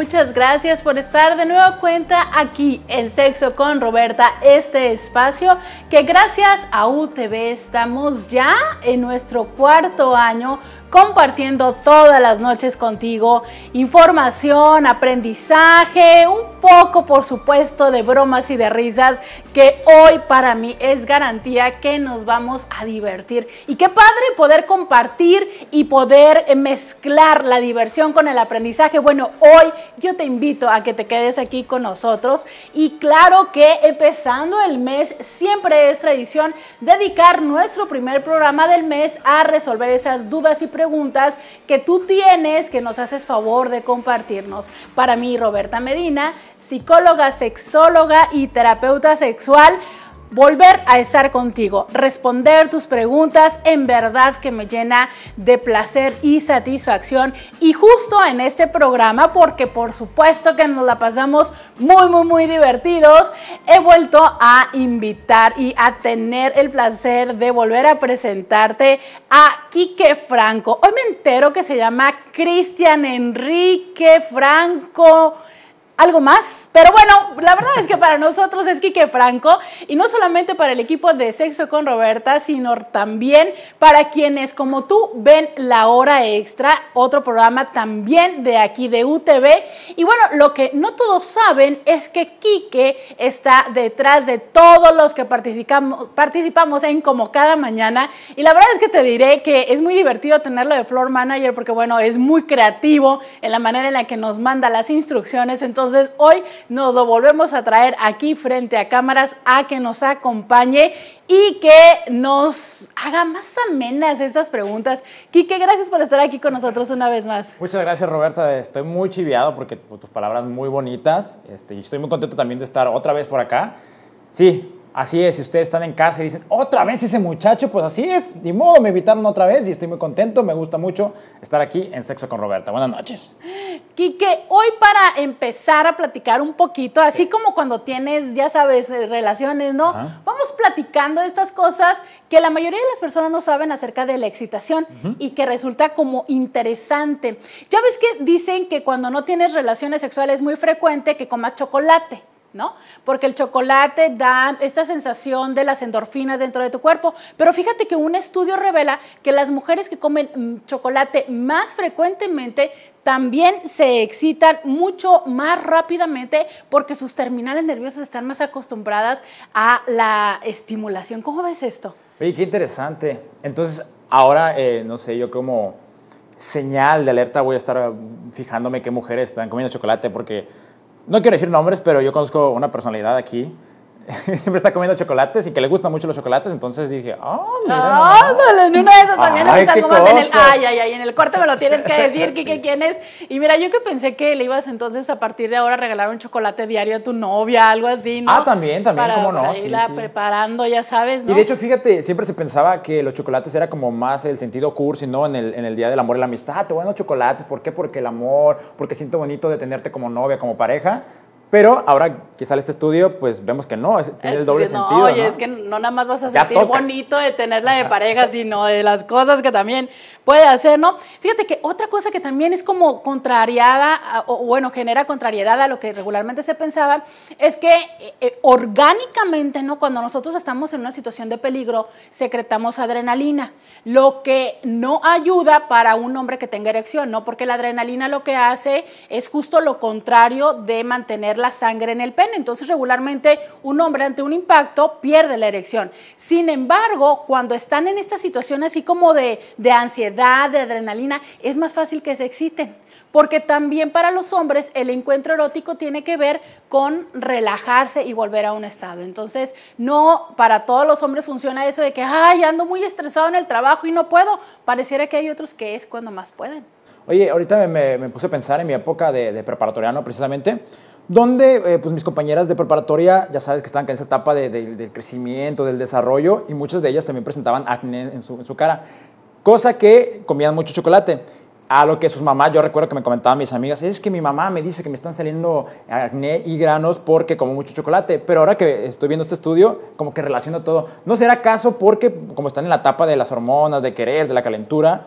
muchas gracias por estar de nuevo cuenta aquí en Sexo con Roberta, este espacio que gracias a UTV estamos ya en nuestro cuarto año compartiendo todas las noches contigo información, aprendizaje, un poco por supuesto de bromas y de risas que hoy para mí es garantía que nos vamos a divertir. Y qué padre poder compartir y poder eh, mezclar la diversión con el aprendizaje. Bueno, hoy yo te invito a que te quedes aquí con nosotros y claro que empezando el mes siempre es tradición dedicar nuestro primer programa del mes a resolver esas dudas y preguntas preguntas que tú tienes que nos haces favor de compartirnos. Para mí, Roberta Medina, psicóloga, sexóloga y terapeuta sexual volver a estar contigo, responder tus preguntas, en verdad que me llena de placer y satisfacción. Y justo en este programa, porque por supuesto que nos la pasamos muy, muy, muy divertidos, he vuelto a invitar y a tener el placer de volver a presentarte a Quique Franco. Hoy me entero que se llama Cristian Enrique Franco algo más. Pero bueno, la verdad es que para nosotros es Quique Franco y no solamente para el equipo de Sexo con Roberta, sino también para quienes como tú ven La Hora Extra, otro programa también de aquí de UTV. Y bueno, lo que no todos saben es que Quique está detrás de todos los que participamos, participamos en como cada mañana. Y la verdad es que te diré que es muy divertido tenerlo de floor manager porque bueno, es muy creativo en la manera en la que nos manda las instrucciones. Entonces, entonces hoy nos lo volvemos a traer aquí frente a cámaras a que nos acompañe y que nos haga más amenas esas preguntas. Quique, gracias por estar aquí con nosotros una vez más. Muchas gracias Roberta, estoy muy chiviado porque tus palabras muy bonitas este, y estoy muy contento también de estar otra vez por acá. Sí, Así es, si ustedes están en casa y dicen, otra vez ese muchacho, pues así es, ni modo, me evitaron otra vez y estoy muy contento, me gusta mucho estar aquí en Sexo con Roberta. Buenas noches. Quique, hoy para empezar a platicar un poquito, así como cuando tienes, ya sabes, eh, relaciones, ¿no? Vamos platicando estas cosas que la mayoría de las personas no saben acerca de la excitación y que resulta como interesante. Ya ves que dicen que cuando no tienes relaciones sexuales es muy frecuente que comas chocolate. ¿no? Porque el chocolate da esta sensación de las endorfinas dentro de tu cuerpo. Pero fíjate que un estudio revela que las mujeres que comen mm, chocolate más frecuentemente también se excitan mucho más rápidamente porque sus terminales nerviosas están más acostumbradas a la estimulación. ¿Cómo ves esto? Oye, qué interesante. Entonces, ahora, eh, no sé, yo como señal de alerta voy a estar mm, fijándome qué mujeres están comiendo chocolate porque no quiero decir nombres, pero yo conozco una personalidad aquí siempre está comiendo chocolates y que le gustan mucho los chocolates, entonces dije, ah, oh, en una de esos también le más en el, ay, ay, ay, en el corte me lo tienes que decir, Kike, quién es. Y mira, yo que pensé que le ibas entonces a partir de ahora regalar un chocolate diario a tu novia, algo así, ¿no? Ah, también, también, cómo no. Para irla preparando, ya sabes, ¿no? Y de hecho, fíjate, siempre se pensaba que los chocolates era como más el sentido cursi, ¿no? En el, en el Día del Amor y la Amistad, ah, te voy a dar chocolates, ¿por qué? Porque el amor, porque siento bonito de tenerte como novia, como pareja. Pero ahora que sale este estudio, pues vemos que no, tiene el eh, doble no, sentido. Oye, es que no nada más vas a sentir bonito de tenerla de pareja, sino de las cosas que también puede hacer, ¿no? Fíjate que otra cosa que también es como contrariada, o bueno, genera contrariedad a lo que regularmente se pensaba, es que eh, eh, orgánicamente, ¿no? Cuando nosotros estamos en una situación de peligro, secretamos adrenalina, lo que no ayuda para un hombre que tenga erección, ¿no? Porque la adrenalina lo que hace es justo lo contrario de mantener la sangre en el pene. Entonces regularmente un hombre ante un impacto pierde la erección. Sin embargo, cuando están en esta situación así como de, de ansiedad, de adrenalina, es más fácil que se exciten. Porque también para los hombres el encuentro erótico tiene que ver con relajarse y volver a un estado. Entonces, no para todos los hombres funciona eso de que, ay, ando muy estresado en el trabajo y no puedo. Pareciera que hay otros que es cuando más pueden. Oye, ahorita me, puse a pensar en mi época de, de preparatoriano precisamente donde eh, pues mis compañeras de preparatoria, ya sabes que estaban en esa etapa del crecimiento, del desarrollo, y muchas de ellas también presentaban acné en su, cara, cosa que comían mucho chocolate a lo que sus mamás, yo recuerdo que me comentaban mis amigas, es que mi mamá me dice que me están saliendo acné y granos porque como mucho chocolate, pero ahora que estoy viendo este estudio, como que relaciona todo. ¿No será caso porque como están en la etapa de las hormonas, de querer, de la calentura,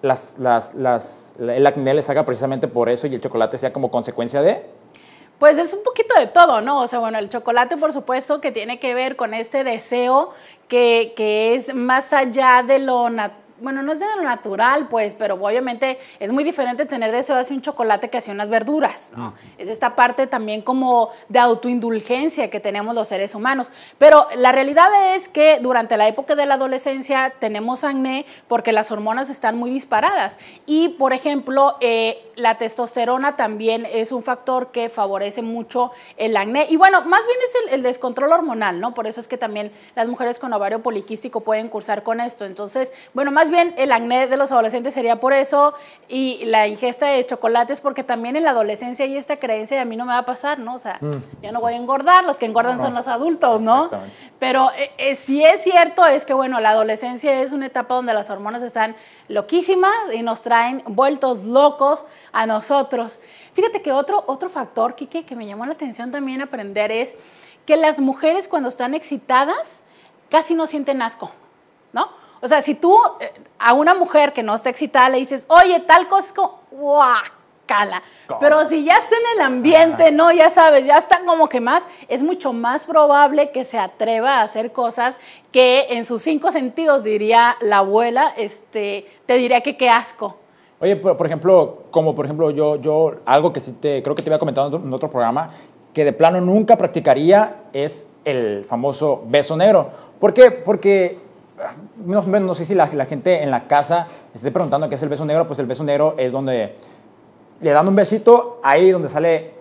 las, las, el acné les haga precisamente por eso y el chocolate sea como consecuencia de... Pues es un poquito de todo, ¿no? O sea, bueno, el chocolate por supuesto que tiene que ver con este deseo que, que es más allá de lo natural bueno, no es de lo natural, pues, pero obviamente es muy diferente tener deseo hacia un chocolate que hacer unas verduras, ah, Es esta parte también como de autoindulgencia que tenemos los seres humanos. Pero la realidad es que durante la época de la adolescencia tenemos acné porque las hormonas están muy disparadas. Y, por ejemplo, eh, la testosterona también es un factor que favorece mucho el acné. Y bueno, más bien es el, el, descontrol hormonal, ¿no? Por eso es que también las mujeres con ovario poliquístico pueden cursar con esto. Entonces, bueno, más más bien el acné de los adolescentes sería por eso y la ingesta de chocolates, porque también en la adolescencia hay esta creencia de a mí no me va a pasar, ¿no? O sea, mm. ya yo no voy a engordar, los que engordan son los adultos, ¿no? Pero sí eh, eh, si es cierto es que, bueno, la adolescencia es una etapa donde las hormonas están loquísimas y nos traen vueltos locos a nosotros. Fíjate que otro, otro factor, Kike, que me llamó la atención también aprender es que las mujeres cuando están excitadas casi no sienten asco, ¿no? O sea, si tú eh, a una mujer que no está excitada le dices, oye, tal cosco, ¡guau! Cala. Pero si ya está en el ambiente, ¿no? Ya sabes, ya está como que más, es mucho más probable que se atreva a hacer cosas que en sus cinco sentidos, diría la abuela, este, te diría que qué asco. Oye, por, ejemplo, como por ejemplo yo, yo, algo que creo que te había comentado en otro programa, que de plano nunca practicaría es el famoso beso negro. ¿Por qué? Porque no, no sé si la, la, gente en la casa esté preguntando qué es el beso negro, pues el beso negro es donde le dan un besito, ahí donde sale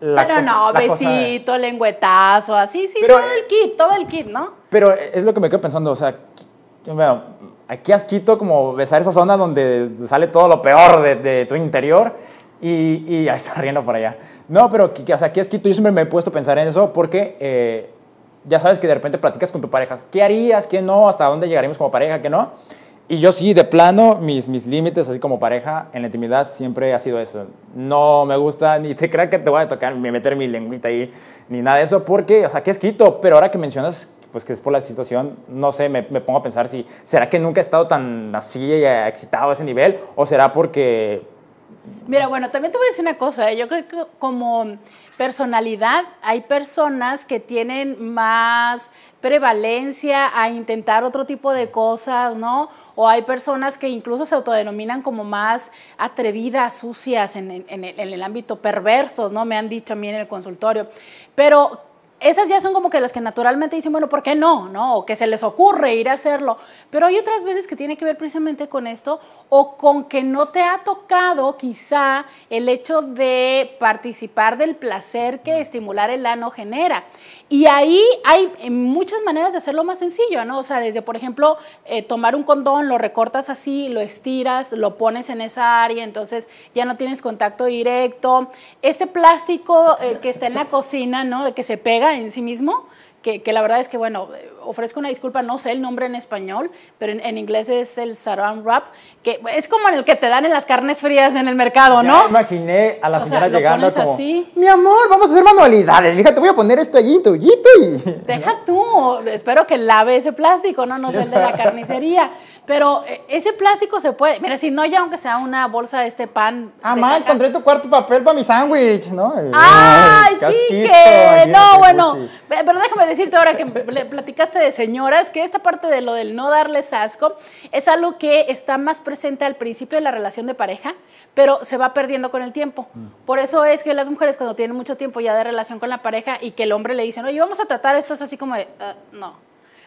la Pero no, besito, lenguetazo lengüetazo, así, sí, todo el eh, kit, todo el kit, ¿no? Pero es lo que me quedo pensando, o sea, bueno, aquí asquito como besar esa zona donde sale todo lo peor de, tu interior y, ya está riendo por allá. No, pero o sea, aquí asquito, yo siempre me he puesto a pensar en eso porque... Eh, ya sabes que de repente platicas con tu pareja, ¿qué harías? ¿Qué no? ¿Hasta dónde llegaríamos como pareja? ¿Qué no? Y yo sí, de plano, mis, mis límites, así como pareja, en la intimidad siempre ha sido eso. No me gusta, ni te creas que te voy a tocar, ni meter mi lengüita ahí, ni nada de eso, porque, o sea, ¿qué es pero ahora que mencionas pues que es por la excitación, no sé, me, me, pongo a pensar si, ¿será que nunca he estado tan así, eh, excitado a ese nivel? ¿O será porque Mira, bueno, también te voy a decir una cosa. ¿eh? Yo creo que como personalidad hay personas que tienen más prevalencia a intentar otro tipo de cosas, ¿no? O hay personas que incluso se autodenominan como más atrevidas, sucias en, el, el ámbito perversos, ¿no? Me han dicho a mí en el consultorio. Pero esas ya son como que las que naturalmente dicen, bueno, ¿por qué no? ¿No? O que se les ocurre ir a hacerlo. Pero hay otras veces que tiene que ver precisamente con esto o con que no te ha tocado quizá el hecho de participar del placer que estimular el ano genera. Y ahí hay eh, muchas maneras de hacerlo más sencillo, ¿no? O sea, desde, por ejemplo, eh, tomar un condón, lo recortas así, lo estiras, lo pones en esa área, entonces ya no tienes contacto directo. Este plástico eh, que está en la cocina, ¿no? De que se pega en sí mismo, que la verdad es que, bueno, ofrezco una disculpa, no sé el nombre en español, pero en, inglés es el saran wrap, que es como el que te dan en las carnes frías en el mercado, ya ¿no? imaginé a la señora sea, así? mi amor, vamos a hacer manualidades, Fíjate, te voy a poner esto allí, tuyito y... Deja tú, espero que lave ese plástico, no, no sé el de la carnicería, pero eh, ese plástico se puede, mira, si no ya aunque sea una bolsa de este pan... Amá, ah, encontré tu cuarto papel para mi sándwich, ¿no? ¡Ay, Ay No, bueno, pero déjame decirte ahora que platicaste de señoras, que esta parte de lo del no darles asco, es algo que está más presente al principio de la relación de pareja, pero se va perdiendo con el tiempo. Mm. Por eso es que las mujeres cuando tienen mucho tiempo ya de relación con la pareja y que el hombre le dice oye, vamos a tratar esto, es así como de, ah, no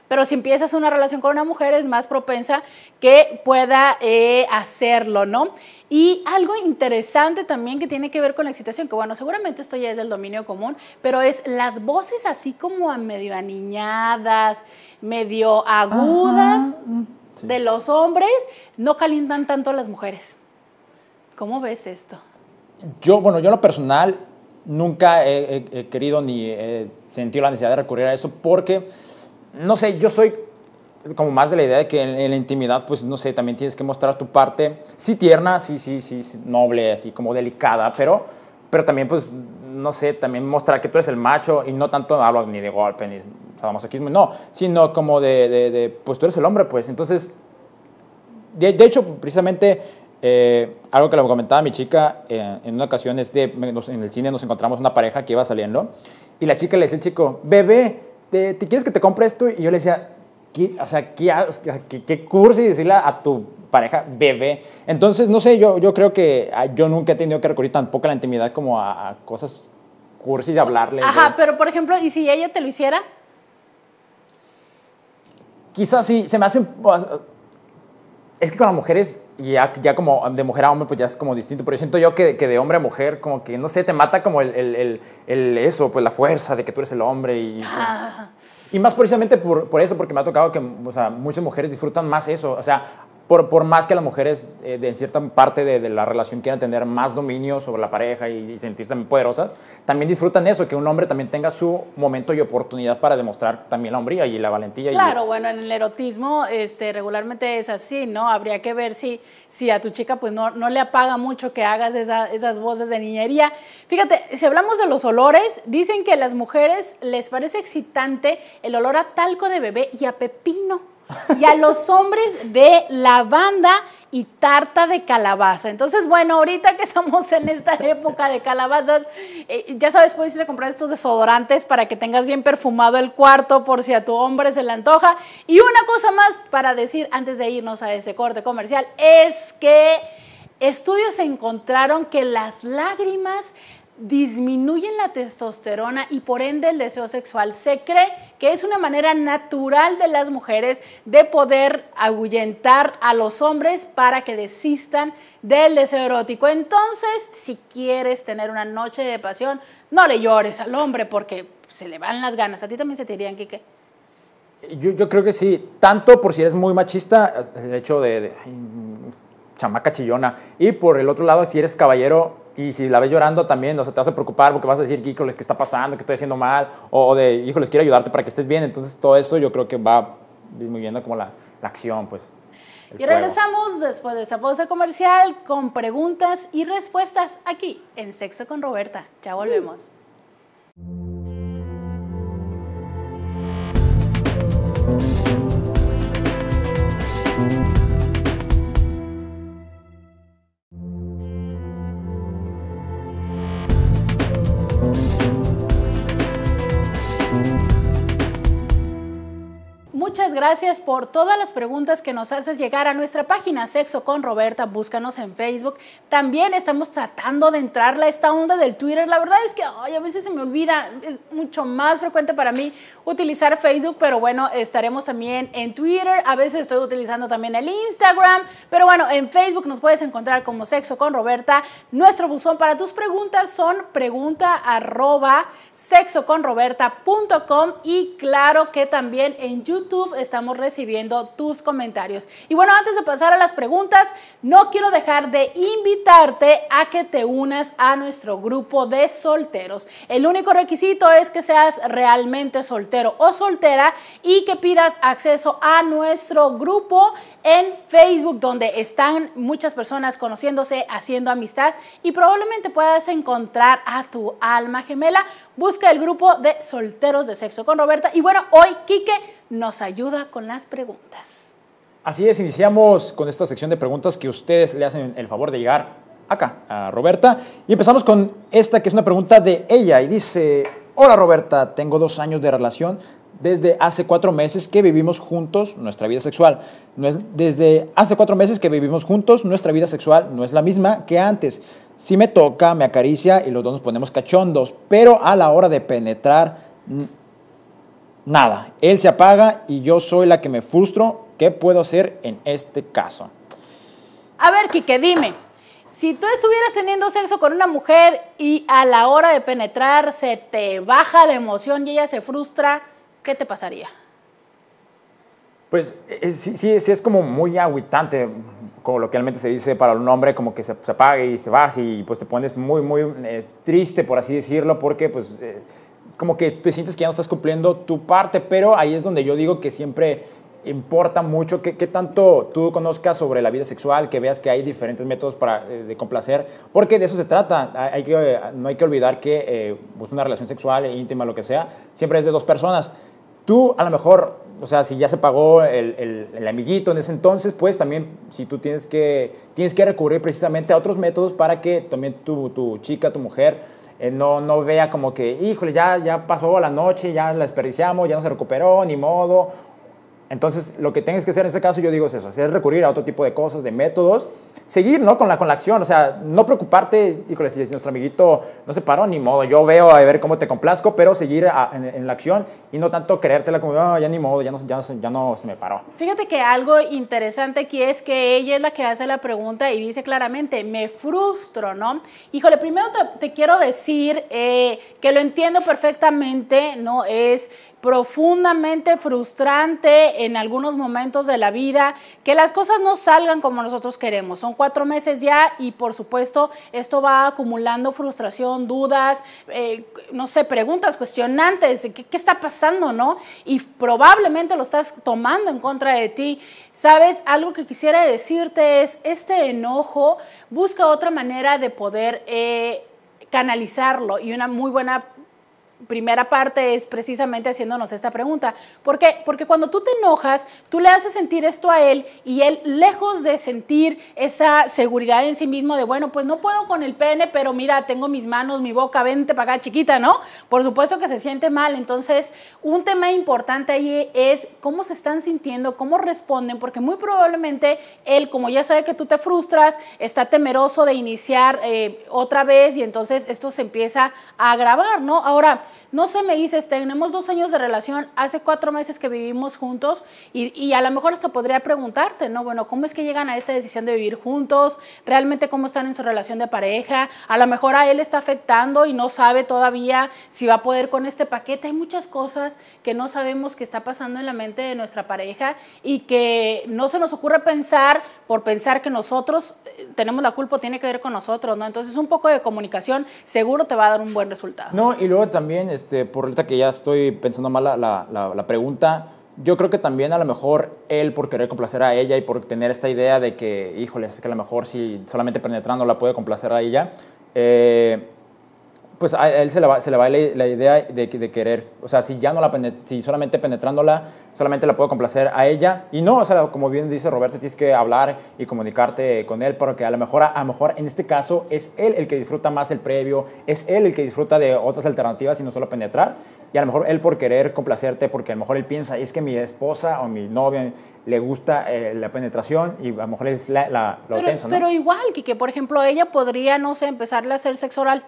pero si empiezas una relación con una mujer es más propensa que pueda eh, hacerlo, ¿no? Y algo interesante también que tiene que ver con la excitación, que bueno, seguramente esto ya es del dominio común, pero es las voces así como medio aniñadas, medio agudas mm, de los hombres, no calientan tanto a las mujeres. ¿Cómo ves esto? Yo, bueno, yo en lo personal nunca he, he querido ni he sentido la necesidad de recurrir a eso porque no sé, yo soy como más de la idea de que en, la intimidad, pues no sé, también tienes que mostrar tu parte, sí tierna, sí, sí, sí, noble, así como delicada, pero, pero también, pues, no sé, también mostrar que tú eres el macho y no tanto hablo ni de golpe ni aquí? no, sino como de, pues tú eres el hombre, pues. Entonces, de, hecho, precisamente eh, algo que le comentaba a mi chica eh, en una ocasión es de, en el cine nos encontramos una pareja que iba saliendo y la chica le dice al chico, bebé, ¿te, quieres que te compre esto? Y yo le decía, ¿qué, o sea, qué, cursi decirle a tu pareja bebé? Entonces, no sé, yo, creo que ah, yo nunca he tenido que recurrir tampoco a la intimidad como a, cosas cursis y hablarle. Ajá, pero por ejemplo, ¿y si ella te lo hiciera? Quizás sí, se me hace... Es que con las mujeres, ya, ya como de mujer a hombre, pues ya es como distinto. Pero siento yo que, que de hombre a mujer, como que, no sé, te mata como el, eso, pues la fuerza de que tú eres el hombre. Y, y ah. más precisamente por, eso, porque me ha tocado que muchas mujeres disfrutan más eso. O sea, por, más que las mujeres en eh, cierta parte de, la relación quieran tener más dominio sobre la pareja y, sentirse también poderosas, también disfrutan eso, que un hombre también tenga su momento y oportunidad para demostrar también la hombría y la valentía. Claro, bueno, en el erotismo este, regularmente es así, ¿no? Habría que ver si, si a tu chica pues no, le apaga mucho que hagas esas voces de niñería. Fíjate, si hablamos de los olores, dicen que a las mujeres les parece excitante el olor a talco de bebé y a pepino y a los hombres de lavanda y tarta de calabaza. Entonces, bueno, ahorita que estamos en esta época de calabazas, eh, ya sabes, puedes ir a comprar estos desodorantes para que tengas bien perfumado el cuarto por si a tu hombre se le antoja. Y una cosa más para decir antes de irnos a ese corte comercial es que estudios encontraron que las lágrimas disminuyen la testosterona y por ende el deseo sexual. Se cree que es una manera natural de las mujeres de poder agullentar a los hombres para que desistan del deseo erótico. Entonces, si quieres tener una noche de pasión, no le llores al hombre porque se le van las ganas. A ti también se te dirían, Quique. Yo, yo creo que sí, tanto por si eres muy machista, el eh, hecho de, chamaca chillona, y por el otro lado, si eres caballero, y si la ves llorando también, o sea, te vas a preocupar porque vas a decir, híjoles, ¿qué está pasando? ¿Qué estoy haciendo mal? O, de, híjoles, quiero ayudarte para que estés bien. Entonces, todo eso yo creo que va disminuyendo como la, acción, pues. Y regresamos después de esta pausa comercial con preguntas y respuestas aquí en Sexo con Roberta. Ya volvemos. muchas gracias por todas las preguntas que nos haces llegar a nuestra página Sexo con Roberta. Búscanos en Facebook. También estamos tratando de entrar a esta onda del Twitter. La verdad es que ay, a veces se me olvida. Es mucho más frecuente para mí utilizar Facebook, pero bueno, estaremos también en Twitter. A veces estoy utilizando también el Instagram. Pero bueno, en Facebook nos puedes encontrar como Sexo con Roberta. Nuestro buzón para tus preguntas son pregunta arroba sexoconroberta.com y claro que también en YouTube estamos recibiendo tus comentarios. Y bueno, antes de pasar a las preguntas, no quiero dejar de invitarte a que te unas a nuestro grupo de solteros. El único requisito es que seas realmente soltero o soltera y que pidas acceso a nuestro grupo en Facebook, donde están muchas personas conociéndose, haciendo amistad y probablemente puedas encontrar a tu alma gemela busca el grupo de solteros de sexo con Roberta. Y bueno, hoy Quique nos ayuda con las preguntas. Así es, iniciamos con esta sección de preguntas que ustedes le hacen el favor de llegar acá a Roberta. Y empezamos con esta que es una pregunta de ella y dice, hola Roberta, tengo dos años de relación desde hace cuatro meses que vivimos juntos nuestra vida sexual. Desde hace cuatro meses que vivimos juntos nuestra vida sexual no es la misma que antes. Si me toca, me acaricia y los dos nos ponemos cachondos, pero a la hora de penetrar, nada. Él se apaga y yo soy la que me frustro. ¿Qué puedo hacer en este caso? A ver, Quique, dime. Si tú estuvieras teniendo sexo con una mujer y a la hora de penetrar se te baja la emoción y ella se frustra, ¿qué te pasaría? Pues eh, eh, sí, sí, sí es como muy agüitante lo que realmente se dice para un hombre como que se, apague y se baje y pues te pones muy, muy eh, triste, por así decirlo, porque pues eh, como que te sientes que ya no estás cumpliendo tu parte, pero ahí es donde yo digo que siempre importa mucho que tanto tú conozcas sobre la vida sexual, que veas que hay diferentes métodos para, eh, de complacer, porque de eso se trata. Hay no hay que olvidar que pues, una relación sexual, íntima, lo que sea, siempre es de dos personas. Tú a lo mejor, o sea, si ya se pagó el, amiguito en ese entonces, pues también si tú tienes que, tienes que recurrir precisamente a otros métodos para que también tu, chica, tu mujer, eh, no, no vea como que, híjole, ya, ya pasó la noche, ya la desperdiciamos, ya no se recuperó, ni modo. Entonces, lo que tienes que hacer en ese caso, yo digo es eso, es recurrir a otro tipo de cosas, de métodos, seguir, ¿no? Con la, acción, o sea, no preocuparte, híjole, si nuestro amiguito no se paró, ni modo, yo veo a ver cómo te complazco, pero seguir en, la acción y no tanto creértela como, ah, ya ni modo, ya no, ya, no, se me paró. Fíjate que algo interesante aquí es que ella es la que hace la pregunta y dice claramente, me frustro, ¿no? Híjole, primero te, quiero decir eh, que lo entiendo perfectamente, ¿no? Es profundamente frustrante en algunos momentos de la vida, que las cosas no salgan como nosotros queremos. Son cuatro meses ya y por supuesto esto va acumulando frustración, dudas, eh, no sé, preguntas cuestionantes, ¿qué, ¿qué, está pasando, no? Y probablemente lo estás tomando en contra de ti. Sabes, algo que quisiera decirte es, este enojo busca otra manera de poder... Eh, canalizarlo y una muy buena primera parte es precisamente haciéndonos esta pregunta. ¿Por qué? Porque cuando tú te enojas, tú le haces sentir esto a él y él, lejos de sentir esa seguridad en sí mismo de, bueno, pues no puedo con el pene, pero mira, tengo mis manos, mi boca, vente para acá chiquita, ¿no? Por supuesto que se siente mal. Entonces, un tema importante ahí es cómo se están sintiendo, cómo responden, porque muy probablemente él, como ya sabe que tú te frustras, está temeroso de iniciar eh, otra vez y entonces esto se empieza a agravar, ¿no? Ahora, no se me dices, tenemos dos años de relación, hace cuatro meses que vivimos juntos y, a lo mejor hasta podría preguntarte, ¿no? Bueno, ¿cómo es que llegan a esta decisión de vivir juntos? ¿Realmente cómo están en su relación de pareja? A lo mejor a él está afectando y no sabe todavía si va a poder con este paquete. Hay muchas cosas que no sabemos que está pasando en la mente de nuestra pareja y que no se nos ocurre pensar por pensar que nosotros eh, tenemos la culpa, tiene que ver con nosotros, ¿no? Entonces un poco de comunicación seguro te va a dar un buen resultado. No, y luego también este, por ahorita que ya estoy pensando mal la, pregunta, yo creo que también a lo mejor él por querer complacer a ella y por tener esta idea de que, híjole, es que a lo mejor si solamente penetrando la puede complacer a ella, eh, pues a él se le va, se va la, idea de, querer. O sea, si ya no la si solamente penetrándola, solamente la puedo complacer a ella. Y no, o sea, como bien dice Roberto, tienes que hablar y comunicarte con él, porque a lo mejor, a, lo mejor en este caso es él el que disfruta más el previo, es él el que disfruta de otras alternativas y no solo penetrar. Y a lo mejor él por querer complacerte, porque a lo mejor él piensa, es que mi esposa o mi novia le gusta eh, la penetración y a lo mejor es la, lo tenso, Pero igual, que por ejemplo, ella podría, no sé, empezarle a hacer sexo oral.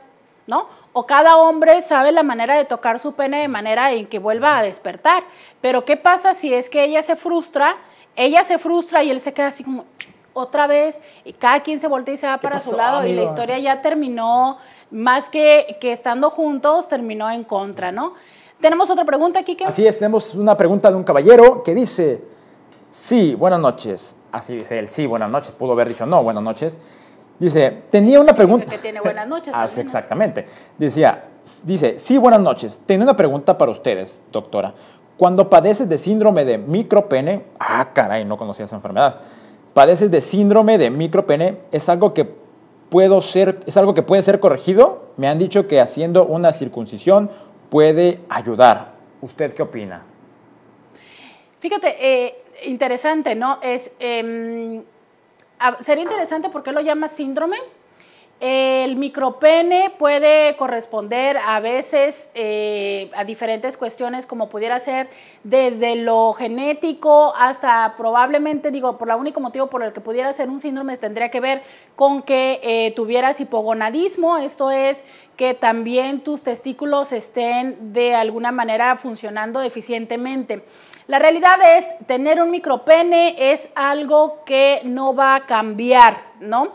¿no? O cada hombre sabe la manera de tocar su pene de manera en que vuelva a despertar. Pero ¿qué pasa si es que ella se frustra? Ella se frustra y él se queda así como otra vez y cada quien se voltea y se va para su lado y la historia ya terminó, más que, que estando juntos, terminó en contra, ¿no? Tenemos otra pregunta aquí que... Así es, tenemos una pregunta de un caballero que dice, sí, buenas noches. Así dice él, sí, buenas noches. Pudo haber dicho, no, buenas noches. Dice, tenía una pregunta. Que tiene buenas noches. ah, exactamente. Decía, dice, sí, buenas noches. Tenía una pregunta para ustedes, doctora. Cuando padeces de síndrome de micropene, ah, caray, no conocía esa enfermedad. Padeces de síndrome de micropene, es algo que puedo ser, es algo que puede ser corregido. Me han dicho que haciendo una circuncisión puede ayudar. ¿Usted qué opina? Fíjate, eh, interesante, ¿no? Es em, sería interesante por qué lo llama síndrome. El micropene puede corresponder a veces eh, a diferentes cuestiones como pudiera ser desde lo genético hasta probablemente, digo, por el único motivo por el que pudiera ser un síndrome tendría que ver con que eh, tuvieras hipogonadismo, esto es que también tus testículos estén de alguna manera funcionando deficientemente. La realidad es, tener un micropene es algo que no va a cambiar, ¿no?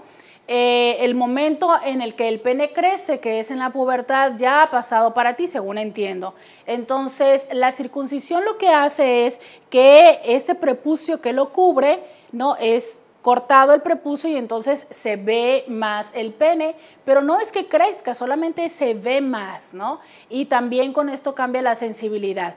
Eh, el momento en el que el pene crece, que es en la pubertad, ya ha pasado para ti, según entiendo. Entonces, la circuncisión lo que hace es que este prepucio que lo cubre, ¿no? Es cortado el prepucio y entonces se ve más el pene, pero no es que crezca, solamente se ve más, ¿no? Y también con esto cambia la sensibilidad.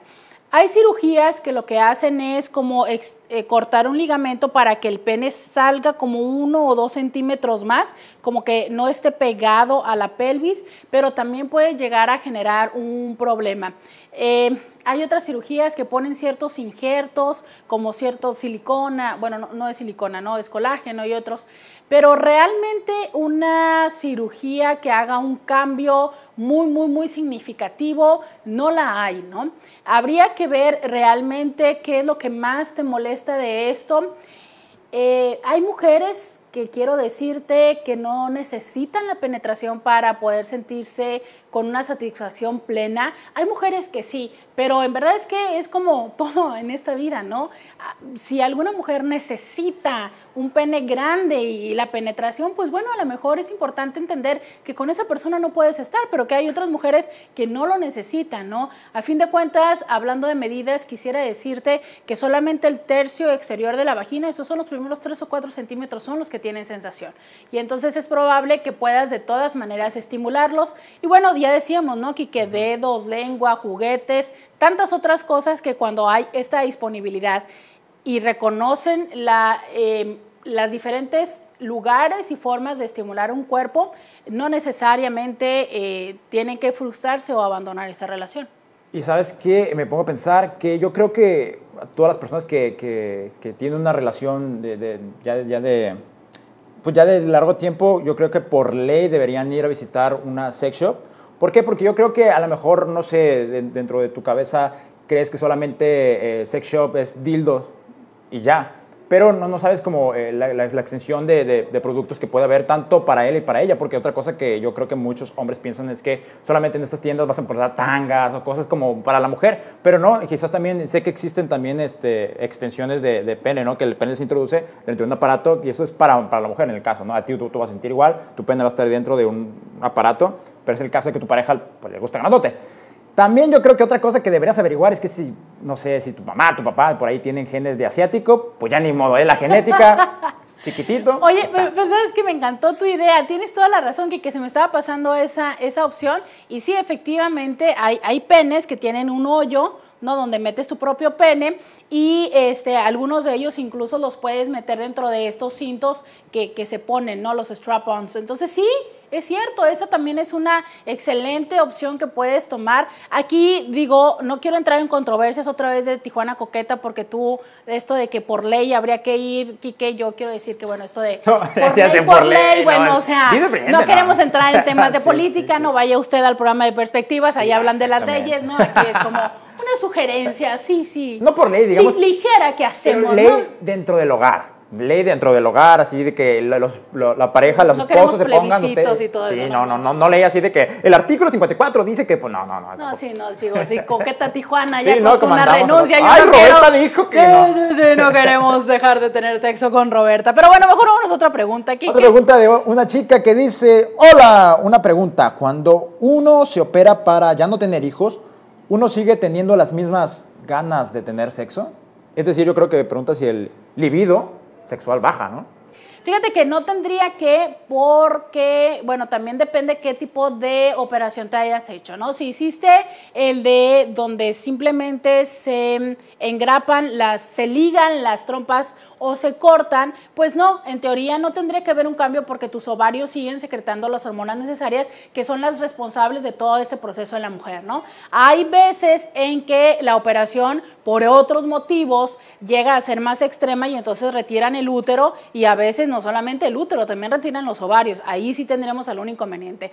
Hay cirugías que lo que hacen es como eh, cortar un ligamento para que el pene salga como uno o dos centímetros más, como que no esté pegado a la pelvis, pero también puede llegar a generar un problema. Eh, hay otras cirugías que ponen ciertos injertos, como cierto silicona, bueno, no, es silicona, no, es colágeno y otros, pero realmente una cirugía que haga un cambio muy, muy, muy significativo, no la hay, ¿no? Habría que ver realmente qué es lo que más te molesta de esto. Eh, hay mujeres que quiero decirte que no necesitan la penetración para poder sentirse con una satisfacción plena. Hay mujeres que sí, pero en verdad es que es como todo en esta vida, ¿no? Ah, si alguna mujer necesita un pene grande y la penetración, pues bueno, a lo mejor es importante entender que con esa persona no puedes estar, pero que hay otras mujeres que no lo necesitan, ¿no? A fin de cuentas, hablando de medidas, quisiera decirte que solamente el tercio exterior de la vagina, esos son los primeros 3 o 4 centímetros, son los que tienen sensación. Y entonces es probable que puedas de todas maneras estimularlos. Y bueno, ya decíamos, ¿no? Que dedos, lengua, juguetes, tantas otras cosas que cuando hay esta disponibilidad y reconocen la... Em, las diferentes lugares y formas de estimular un cuerpo no necesariamente eh, tienen que frustrarse o abandonar esa relación. Y sabes qué, me pongo a pensar que yo creo que todas las personas que, tienen una relación de, ya de, pues ya de largo tiempo yo creo que por ley deberían ir a visitar una sex shop. ¿Por qué? Porque yo creo que a lo mejor, no sé, dentro de tu cabeza crees que solamente eh, sex shop es dildos y ya pero no, no sabes como eh, la, extensión de, de, productos que puede haber tanto para él y para ella, porque otra cosa que yo creo que muchos hombres piensan es que solamente en estas tiendas vas a encontrar tangas o cosas como para la mujer, pero no, quizás también sé que existen también este, extensiones de, pene, ¿no? Que el pene se introduce dentro de un aparato y eso es para, para la mujer en el caso, ¿no? A ti tú, vas a sentir igual, tu pene va a estar dentro de un aparato, pero es el caso de que tu pareja pues, le gusta ganándote. También yo creo que otra cosa que deberías averiguar es que si, no sé, si tu mamá, tu papá por ahí tienen genes de asiático, pues ya ni modo, es ¿eh? la genética. chiquitito. Oye, pero, sabes que me encantó tu idea. Tienes toda la razón que, que se me estaba pasando esa, esa opción. Y sí, efectivamente, hay, hay penes que tienen un hoyo, ¿no? Donde metes tu propio pene y este, algunos de ellos incluso los puedes meter dentro de estos cintos que, que se ponen, ¿no? Los strap-ons. Entonces sí, es cierto, esa también es una excelente opción que puedes tomar. Aquí digo, no quiero entrar en controversias otra vez de Tijuana Coqueta porque tú, esto de que por ley habría que ir, Quique, yo quiero decir que bueno, esto de no, por, ley, por, ley, bueno, o sea, no queremos entrar en temas de política, no vaya usted al programa de perspectivas, ahí hablan de las leyes, ¿no? Aquí es como una sugerencia, sí, sí. No por ley, digamos. Ligera que hacemos. ley dentro del hogar ley dentro del hogar, así de que la pareja, los no esposos se pongan Y todo sí, eso, no, no, no, no leí así de que el artículo 54 dice que, pues, no, no, no. No, sí, no, sigo. sí, coqueta Tijuana, ya con una renuncia. Ay, Roberta dijo que sí, Sí, sí, no queremos dejar de tener sexo con Roberta. Pero bueno, mejor vamos a otra pregunta aquí. Otra pregunta de una chica que dice, hola, una pregunta, cuando uno se opera para ya no tener hijos, ¿uno sigue teniendo las mismas ganas de tener sexo? Es decir, yo creo que pregunta si el libido sexual baja, ¿no? Fíjate que no tendría que porque, bueno, también depende qué tipo de operación te hayas hecho, ¿no? Si hiciste el de donde simplemente se engrapan, las, se ligan las trompas o se cortan, pues no, en teoría no tendría que haber un cambio porque tus ovarios siguen secretando las hormonas necesarias que son las responsables de todo ese proceso en la mujer, ¿no? Hay veces en que la operación, por otros motivos, llega a ser más extrema y entonces retiran el útero y a veces no solamente el útero, también retiran los ovarios. Ahí sí tendremos algún inconveniente.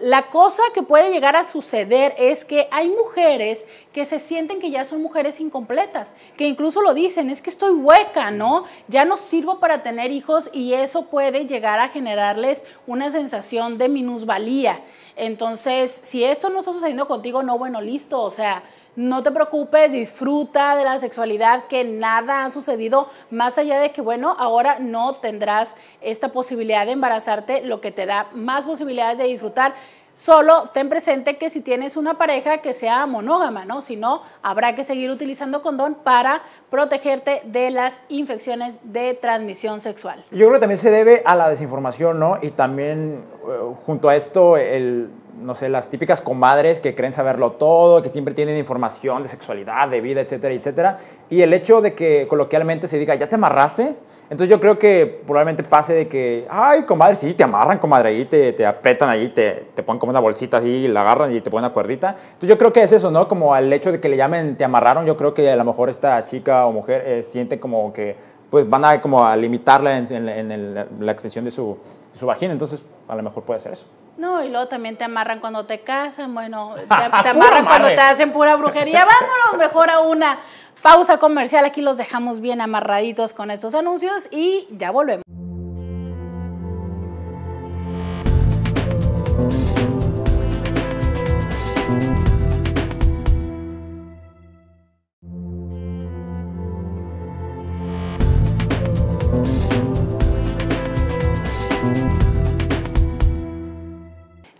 La cosa que puede llegar a suceder es que hay mujeres que se sienten que ya son mujeres incompletas, que incluso lo dicen, es que estoy hueca, ¿no? Ya no sirvo para tener hijos y eso puede llegar a generarles una sensación de minusvalía. Entonces, si esto no está sucediendo contigo, no, bueno, listo, o sea, no te preocupes, disfruta de la sexualidad, que nada ha sucedido, más allá de que, bueno, ahora no tendrás esta posibilidad de embarazarte, lo que te da más posibilidades de disfrutar. Solo ten presente que si tienes una pareja que sea monógama, ¿no? Si no, habrá que seguir utilizando condón para protegerte de las infecciones de transmisión sexual. Yo creo que también se debe a la desinformación, ¿no? Y también eh, junto a esto, el, no sé, las típicas comadres que creen saberlo todo, que siempre tienen información de sexualidad, de vida, etcétera, etcétera. Y el hecho de que coloquialmente se diga, ¿ya te amarraste? Entonces yo creo que probablemente pase de que, ay, comadre, sí, te amarran, comadre, ahí te, apretan ahí, te, te ponen como una bolsita así, la agarran y te ponen una cuerdita. Entonces yo creo que es eso, ¿no? Como al hecho de que le llamen, te amarraron, yo creo que a lo mejor esta chica mujer eh, siente como que pues van a como a limitarla en, la extensión de su, vagina, entonces a lo mejor puede ser eso. No, y luego también te amarran cuando te casan, bueno, te amarran cuando te hacen pura brujería. Vámonos mejor a una pausa comercial, aquí los dejamos bien amarraditos con estos anuncios y ya volvemos.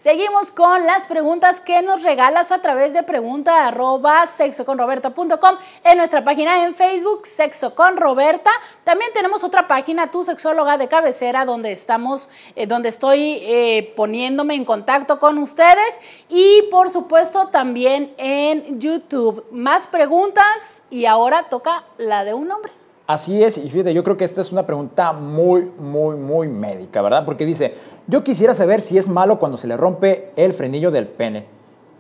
Seguimos con las preguntas que nos regalas a través de pregunta arroba sexoconroberta.com en nuestra página en Facebook, Sexo con Roberta. También tenemos otra página, tu sexóloga de cabecera, donde estamos, eh, donde estoy eh, poniéndome en contacto con ustedes. Y por supuesto también en YouTube. Más preguntas y ahora toca la de un hombre. Así es, y fíjate, yo creo que esta es una pregunta muy, muy, muy médica, ¿verdad? Porque dice, yo quisiera saber si es malo cuando se le rompe el frenillo del pene.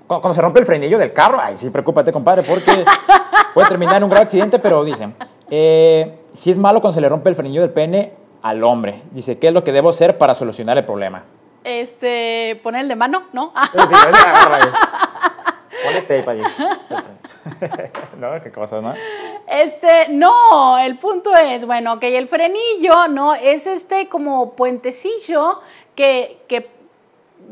Cuando, se rompe el frenillo del carro, ay, sí, preocúpate, compadre, porque puede terminar en un grave accidente, pero dice, eh, si es malo cuando se le rompe el frenillo del pene al hombre. Dice, ¿qué es lo que debo hacer para solucionar el problema? Este, ponerle de mano, ¿no? Sí, sí, no, qué Este, no, el punto es, bueno, que el frenillo, ¿no? Es este como puentecillo que, que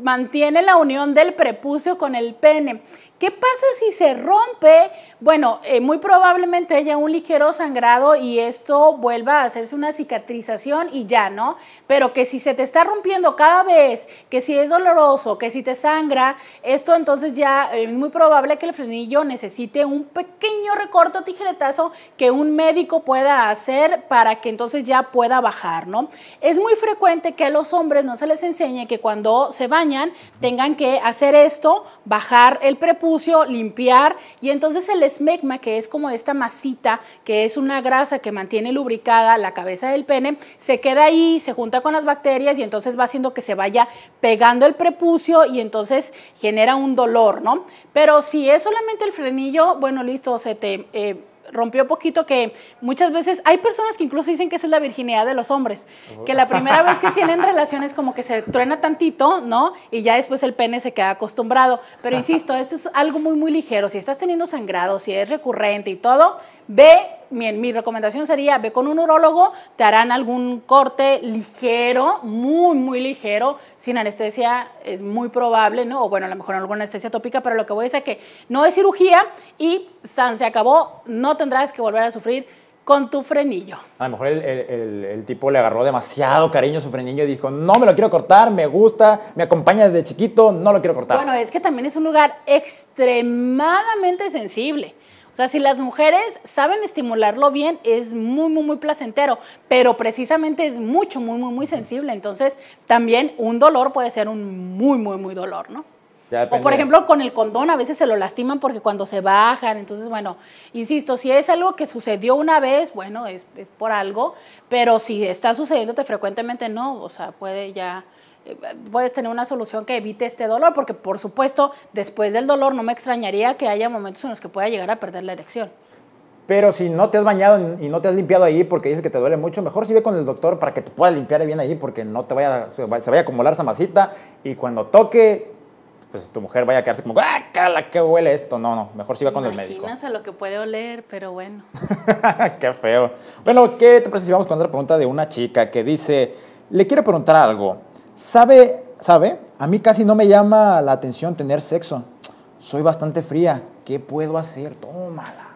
mantiene la unión del prepucio con el pene. ¿Qué pasa si se rompe? Bueno, eh, muy probablemente haya un ligero sangrado y esto vuelva a hacerse una cicatrización y ya, ¿no? Pero que si se te está rompiendo cada vez, que si es doloroso, que si te sangra, esto entonces ya eh, es muy probable que el frenillo necesite un pequeño recorte o tijeretazo que un médico pueda hacer para que entonces ya pueda bajar, ¿no? Es muy frecuente que a los hombres no se les enseñe que cuando se bañan tengan que hacer esto, bajar el prepucio prepucio, limpiar y entonces el esmegma, que es como esta masita, que es una grasa que mantiene lubricada la cabeza del pene, se queda ahí, se junta con las bacterias y entonces va haciendo que se vaya pegando el prepucio y entonces genera un dolor, ¿no? Pero si es solamente el frenillo, bueno, listo, se te... Eh, rompió poquito que muchas veces hay personas que incluso dicen que esa es la virginidad de los hombres, que la primera vez que tienen relaciones como que se truena tantito, ¿no? Y ya después el pene se queda acostumbrado. Pero insisto, esto es algo muy, muy ligero. Si estás teniendo sangrado, si es recurrente y todo, Ve, mi, recomendación sería, ve con un urólogo, te harán algún corte ligero, muy, muy ligero, sin anestesia, es muy probable, ¿no? O bueno, a lo mejor alguna anestesia tópica, pero lo que voy a decir es que no es cirugía y San se acabó, no tendrás que volver a sufrir con tu frenillo. A lo mejor el, el, tipo le agarró demasiado cariño a su frenillo y dijo, no me lo quiero cortar, me gusta, me acompaña desde chiquito, no lo quiero cortar. Bueno, es que también es un lugar extremadamente sensible. O sea, si las mujeres saben estimularlo bien, es muy, muy, muy placentero, pero precisamente es mucho, muy, muy, muy sensible. Entonces, también un dolor puede ser un muy, muy, muy dolor, ¿no? O por ejemplo con el condón a veces se lo lastiman porque cuando se bajan, entonces bueno, insisto, si es algo que sucedió una vez, bueno, es, por algo, pero si está sucediéndote frecuentemente, no, o sea, puede ya puedes tener una solución que evite este dolor, porque por supuesto, después del dolor no me extrañaría que haya momentos en los que pueda llegar a perder la erección. Pero si no te has bañado y no te has limpiado ahí porque dices que te duele mucho, mejor si ve con el doctor para que te pueda limpiar bien ahí porque no te vaya, se vaya a acumular esa masita y cuando toque, pues tu mujer vaya a quedarse como, ¡ah, cala, qué huele esto! No, no, mejor si va con el médico. a lo que puede oler, pero bueno. ¡Qué feo! Bueno, ¿qué te parece si vamos con otra pregunta de una chica que dice, le quiero preguntar algo. Sabe, sabe, a mí casi no me llama la atención tener sexo. Soy bastante fría. ¿Qué puedo hacer? Tómala.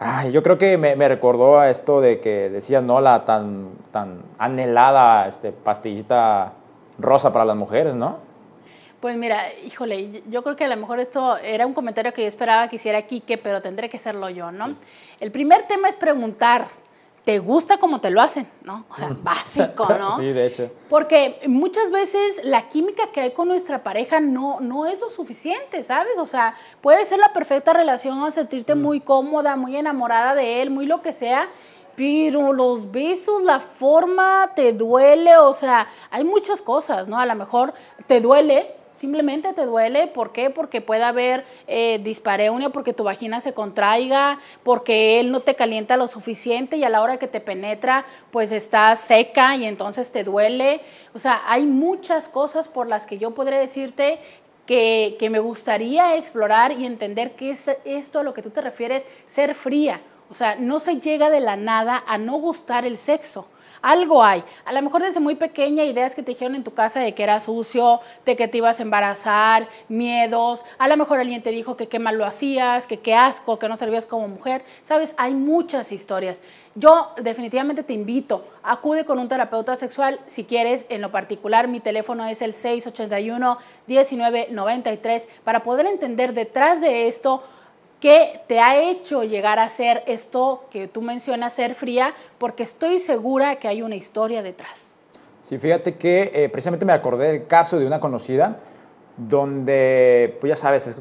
Ay, yo creo que me, recordó a esto de que decía ¿no? La tan, tan anhelada este, pastillita rosa para las mujeres, ¿no? Pues mira, híjole, yo creo que a lo mejor esto era un comentario que yo esperaba que hiciera Quique, pero tendré que hacerlo yo, ¿no? El primer tema es preguntar, te gusta como te lo hacen, ¿no? O sea, mm. básico, ¿no? sí, de hecho. Porque muchas veces la química que hay con nuestra pareja no, no es lo suficiente, ¿sabes? O sea, puede ser la perfecta relación, sentirte mm. muy cómoda, muy enamorada de él, muy lo que sea, pero los besos, la forma, te duele, o sea, hay muchas cosas, ¿no? A lo mejor te duele Simplemente te duele. ¿Por qué? Porque puede haber eh, dispareunia, porque tu vagina se contraiga, porque él no te calienta lo suficiente y a la hora que te penetra, pues está seca y entonces te duele. O sea, hay muchas cosas por las que yo podría decirte que, que, me gustaría explorar y entender qué es esto a lo que tú te refieres, ser fría. O sea, no se llega de la nada a no gustar el sexo algo hay. A lo mejor desde muy pequeña ideas que te dijeron en tu casa de que era sucio, de que te ibas a embarazar, miedos. A lo mejor alguien te dijo que qué mal lo hacías, que qué asco, que no servías como mujer. Sabes, hay muchas historias. Yo definitivamente te invito, acude con un terapeuta sexual si quieres. En lo particular, mi teléfono es el 681-1993 para poder entender detrás de esto ¿Qué te ha hecho llegar a ser esto que tú mencionas, ser fría, porque estoy segura que hay una historia detrás. Sí, fíjate que eh, precisamente me acordé del caso de una conocida donde, pues ya sabes,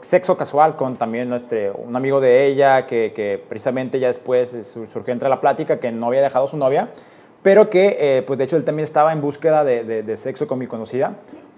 sexo casual, con también nuestro, un amigo de ella, que, precisamente ya después eh, surgió entre la plática que no había dejado a su novia, pero que, eh, pues de hecho, él también estaba en búsqueda de, de sexo con mi conocida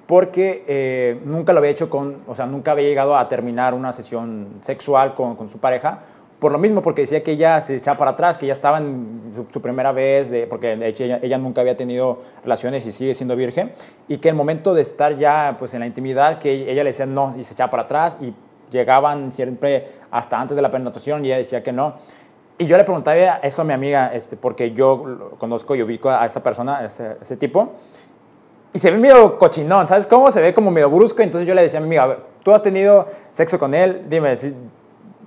porque eh, nunca lo había hecho con, o sea, nunca había llegado a terminar una sesión sexual con, su pareja, por lo mismo, porque decía que ella se echaba para atrás, que ya estaba en su, primera vez, de, porque de hecho ella, nunca había tenido relaciones y sigue siendo virgen, y que el momento de estar ya pues, en la intimidad, que ella le decía no y se echaba para atrás, y llegaban siempre hasta antes de la penetración y ella decía que no. Y yo le preguntaba eso a mi amiga, este, porque yo conozco y ubico a esa persona, a ese tipo, y se ve medio cochinón, ¿sabes cómo? Se ve como medio brusco, entonces yo le decía a mi amiga, ¿tú has tenido sexo con él? Dime, si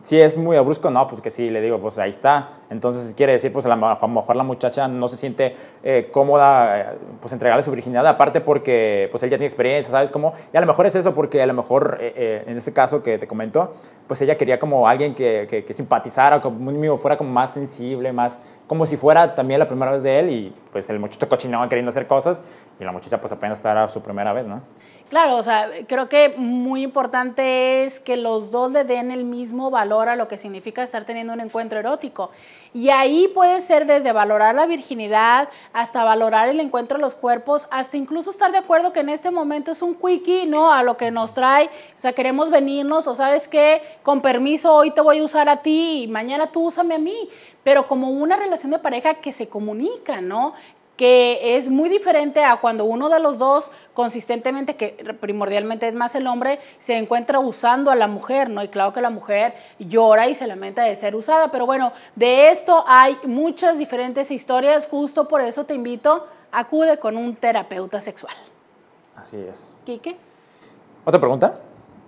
si es muy abrupto, no, pues que sí, le digo, pues ahí está. Entonces quiere decir, pues a lo mejor la muchacha no se siente eh, cómoda, eh, pues entregarle su virginidad, aparte porque pues él ya tiene experiencia, ¿sabes cómo? Y a lo mejor es eso, porque a lo mejor eh, en este caso que te comento, pues ella quería como alguien que, que, simpatizara, como un fuera como más sensible, más, como si fuera también la primera vez de él y pues el muchacho cochinaba queriendo hacer cosas y la muchacha pues apenas estará su primera vez, ¿no? Claro, o sea, creo que muy importante es que los dos le den el mismo valor a lo que significa estar teniendo un encuentro erótico. Y ahí puede ser desde valorar la virginidad hasta valorar el encuentro de los cuerpos, hasta incluso estar de acuerdo que en este momento es un quickie, ¿no? A lo que nos trae, o sea, queremos venirnos, o sabes qué, con permiso, hoy te voy a usar a ti y mañana tú úsame a mí, pero como una relación de pareja que se comunica, ¿no? que es muy diferente a cuando uno de los dos consistentemente, que primordialmente es más el hombre, se encuentra usando a la mujer, ¿no? Y claro que la mujer llora y se lamenta de ser usada, pero bueno, de esto hay muchas diferentes historias, justo por eso te invito, acude con un terapeuta sexual. Así es. Quique. ¿Otra pregunta?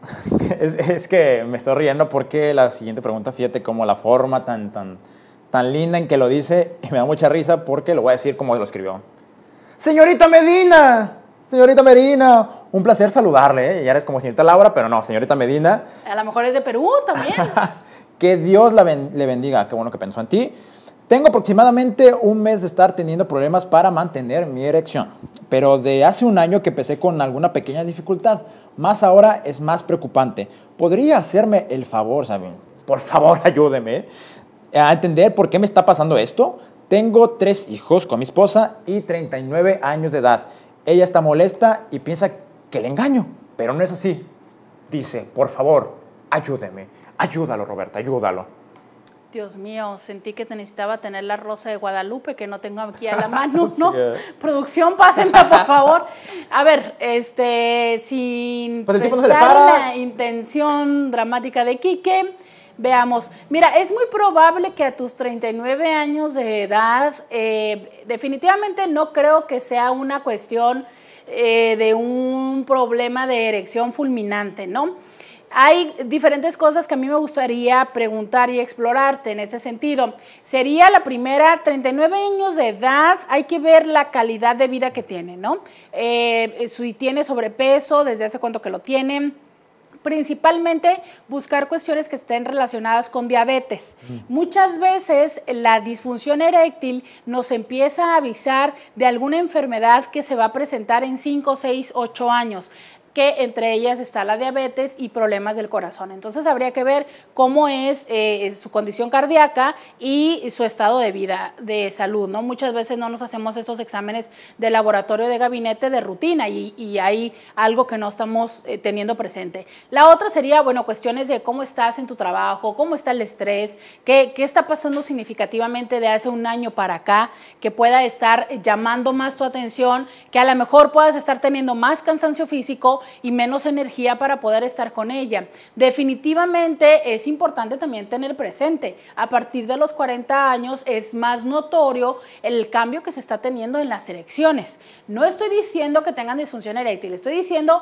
es, que me estoy riendo porque la siguiente pregunta, fíjate como la forma tan, tan tan linda en que lo dice y me da mucha risa porque lo voy a decir como lo escribió. Señorita Medina, señorita Medina, un placer saludarle. ¿eh? Ya eres como señorita Laura, pero no, señorita Medina. A lo mejor es de Perú también. que Dios la le bendiga, qué bueno que pensó en ti. Tengo aproximadamente un mes de estar teniendo problemas para mantener mi erección, pero de hace un año que empecé con alguna pequeña dificultad, más ahora es más preocupante. ¿Podría hacerme el favor, Sabine? Por favor, ayúdeme a entender por qué me está pasando esto. Tengo tres hijos con mi esposa y 39 años de edad. Ella está molesta y piensa que le engaño, pero no es así. Dice, por favor, ayúdeme. Ayúdalo, Roberta, ayúdalo. Dios mío, sentí que te necesitaba tener la rosa de Guadalupe, que no tengo aquí a la mano, ¿no? Eh. Producción, pásenla, por favor. A ver, este, sin pues pensar la intención dramática de Quique, Veamos, mira, es muy probable que a tus 39 años de edad, eh, definitivamente no creo que sea una cuestión eh, de un problema de erección fulminante, ¿no? Hay diferentes cosas que a mí me gustaría preguntar y explorarte en ese sentido. Sería la primera, 39 años de edad, hay que ver la calidad de vida que tiene, ¿no? Eh, si tiene sobrepeso, desde hace cuánto que lo tiene? principalmente buscar cuestiones que estén relacionadas con diabetes. Mm. Muchas veces la disfunción eréctil nos empieza a avisar de alguna enfermedad que se va a presentar en 5, 6, 8 años que entre ellas está la diabetes y problemas del corazón. Entonces habría que ver cómo eh, es su condición cardíaca y su estado de vida, de salud, ¿no? Muchas veces no nos hacemos estos exámenes de laboratorio de gabinete de rutina y, hay algo que no estamos eh, teniendo presente. La otra sería, bueno, cuestiones de cómo estás en tu trabajo, cómo está el estrés, qué, qué está pasando significativamente de hace un año para acá, que pueda estar llamando más tu atención, que a lo mejor puedas estar teniendo más cansancio físico, y menos energía para poder estar con ella. Definitivamente es importante también tener presente, a partir de los 40 años es más notorio el cambio que se está teniendo en las erecciones. No estoy diciendo que tengan disfunción eréctil, estoy diciendo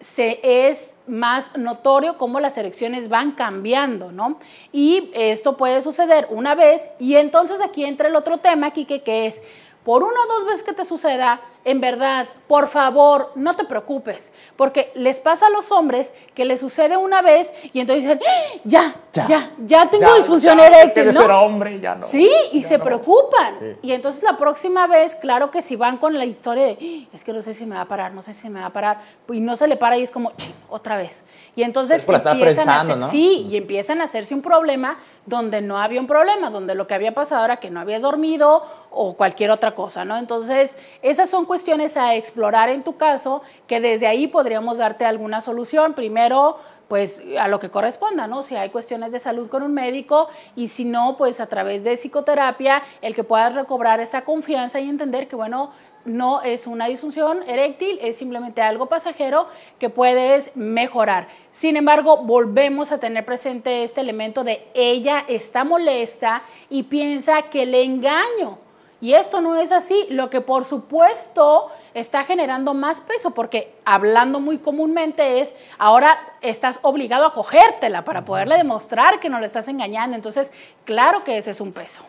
se es más notorio cómo las erecciones van cambiando, ¿no? Y esto puede suceder una vez y entonces aquí entra el otro tema, Kike, que es por una o dos veces que te suceda, en verdad, por favor, no te preocupes, porque les pasa a los hombres que les sucede una vez y entonces dicen, ah, ya, ya, ya, tengo disfunción eréctil, ¿no? hombre, ya no. Sí, y se preocupan. Y entonces la próxima vez, claro que si van con la historia de, ah, es que no sé si me va a parar, no sé si me va a parar, y no se le para y es como, otra vez. Y entonces empiezan a hacer, sí, y empiezan a hacerse un problema donde no había un problema, donde lo que había pasado era que no habías dormido o cualquier otra cosa, ¿no? Entonces, esas son cuestiones a explorar en tu caso, que desde ahí podríamos darte alguna solución. Primero, pues a lo que corresponda, ¿no? Si hay cuestiones de salud con un médico y si no, pues a través de psicoterapia, el que puedas recobrar esa confianza y entender que, bueno, no es una disfunción eréctil, es simplemente algo pasajero que puedes mejorar. Sin embargo, volvemos a tener presente este elemento de ella está molesta y piensa que le engaño y esto no es así, lo que por supuesto está generando más peso, porque hablando muy comúnmente es, ahora estás obligado a cogértela para poderle demostrar que no le estás engañando. Entonces, claro que ese es un peso.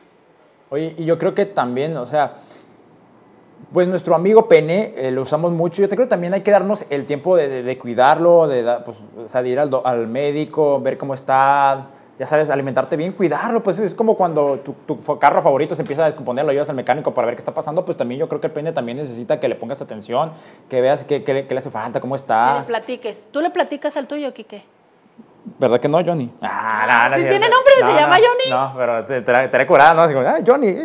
Oye, y yo creo que también, o sea, pues nuestro amigo pene eh, lo usamos mucho. Yo te creo que también hay que darnos el tiempo de, cuidarlo, de, pues, ir al, al médico, ver cómo está, ya sabes, alimentarte bien, cuidarlo, pues es como cuando tu, carro favorito se empieza a descomponer, lo llevas al mecánico para ver qué está pasando, pues también yo creo que el peine también necesita que le pongas atención, que veas qué, le hace falta, cómo está. Que le platiques. ¿Tú le platicas al tuyo, Quique? ¿Verdad que no, Johnny? Ah, si tiene nombre, se llama Johnny. No, pero te, te, ¿no? ah, Johnny.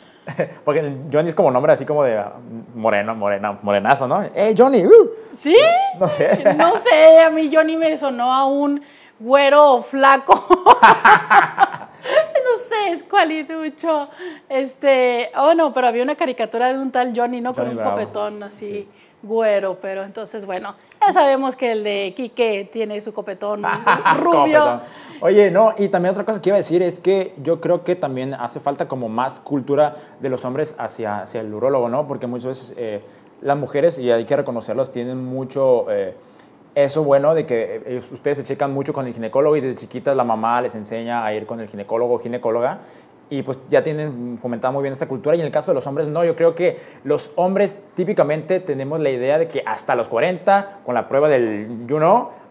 Porque Johnny es como nombre así como de ah, moreno, moreno, morenazo, ¿no? ¡Eh, Johnny! Uh". ¿Sí? No sé. No sé, a mí Johnny me sonó aún. un güero o flaco. no sé, es cualiducho. Este, oh no, pero había una caricatura de un tal Johnny, ¿no? Con un copetón así. Güero, pero entonces, bueno, ya sabemos que el de Quique tiene su copetón rubio. Oye, no, y también otra cosa que iba a decir es que yo creo que también hace falta como más cultura de los hombres hacia, hacia el urólogo, ¿no? Porque muchas veces eh, las mujeres, y hay que reconocerlas, tienen mucho. Eh, eso bueno de que eh, eh, ustedes se checan mucho con el ginecólogo y desde chiquitas la mamá les enseña a ir con el ginecólogo o ginecóloga y pues ya tienen fomentada muy bien esa cultura y en el caso de los hombres no, yo creo que los hombres típicamente tenemos la idea de que hasta los 40 con la prueba del you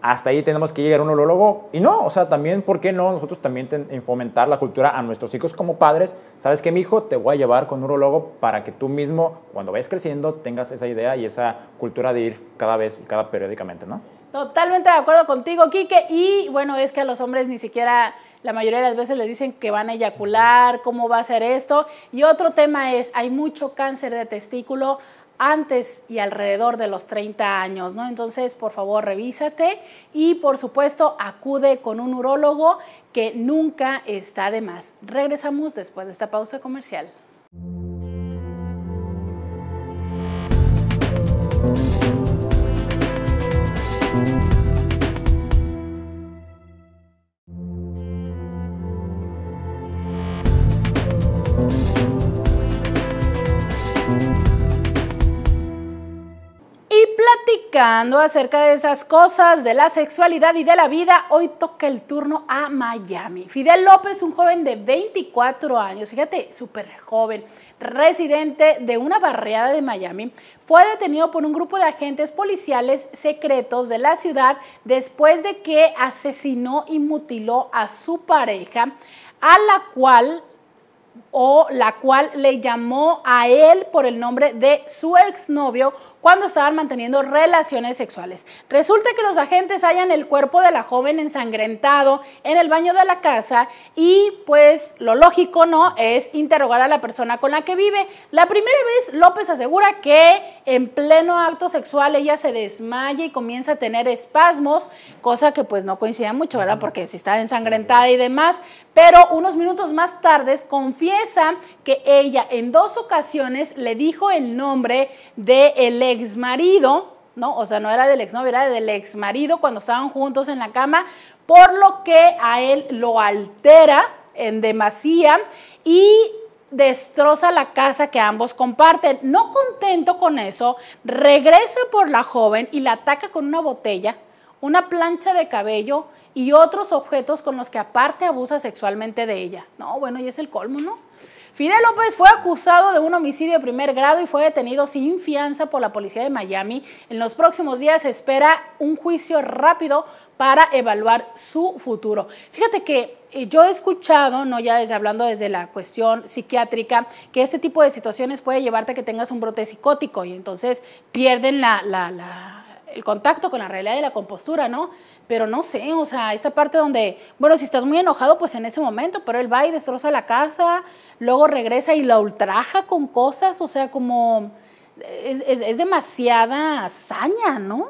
hasta ahí tenemos que llegar a un urologo y no, o sea, también por qué no nosotros también ten, fomentar la cultura a nuestros hijos como padres, sabes que mi hijo te voy a llevar con un urologo para que tú mismo cuando vayas creciendo tengas esa idea y esa cultura de ir cada vez cada periódicamente, ¿no? Totalmente de acuerdo contigo, Quique. Y bueno, es que a los hombres ni siquiera la mayoría de las veces les dicen que van a eyacular, cómo va a ser esto. Y otro tema es, hay mucho cáncer de testículo antes y alrededor de los 30 años, ¿no? Entonces, por favor, revísate y por supuesto, acude con un urólogo que nunca está de más. Regresamos después de esta pausa comercial. acerca de esas cosas, de la sexualidad y de la vida, hoy toca el turno a Miami. Fidel López, un joven de 24 años, fíjate, súper joven, residente de una barriada de Miami, fue detenido por un grupo de agentes policiales secretos de la ciudad después de que asesinó y mutiló a su pareja, a la cual o la cual le llamó a él por el nombre de su exnovio cuando estaban manteniendo relaciones sexuales. Resulta que los agentes hallan el cuerpo de la joven ensangrentado en el baño de la casa y pues lo lógico no es interrogar a la persona con la que vive. La primera vez López asegura que en pleno acto sexual ella se desmaya y comienza a tener espasmos, cosa que pues no coincide mucho, ¿verdad? Porque si está ensangrentada y demás, pero unos minutos más tarde confía que ella en dos ocasiones le dijo el nombre del de ex marido, ¿no? O sea, no era del ex, novio, era del ex marido cuando estaban juntos en la cama, por lo que a él lo altera en demasía y destroza la casa que ambos comparten. No contento con eso, regresa por la joven y la ataca con una botella, una plancha de cabello y otros objetos con los que aparte abusa sexualmente de ella. No, bueno, y es el colmo, ¿no? Fidel López fue acusado de un homicidio de primer grado y fue detenido sin fianza por la policía de Miami. En los próximos días se espera un juicio rápido para evaluar su futuro. Fíjate que eh, yo he escuchado, no ya hablando desde la cuestión psiquiátrica, que este tipo de situaciones puede llevarte a que tengas un brote psicótico y entonces pierden el contacto con la realidad y la compostura, ¿no? pero no sé, o sea, esta parte donde, bueno, si estás muy enojado, pues en ese momento, pero él va y destroza la casa, luego regresa y la ultraja con cosas, o sea, como es, demasiada hazaña, ¿no?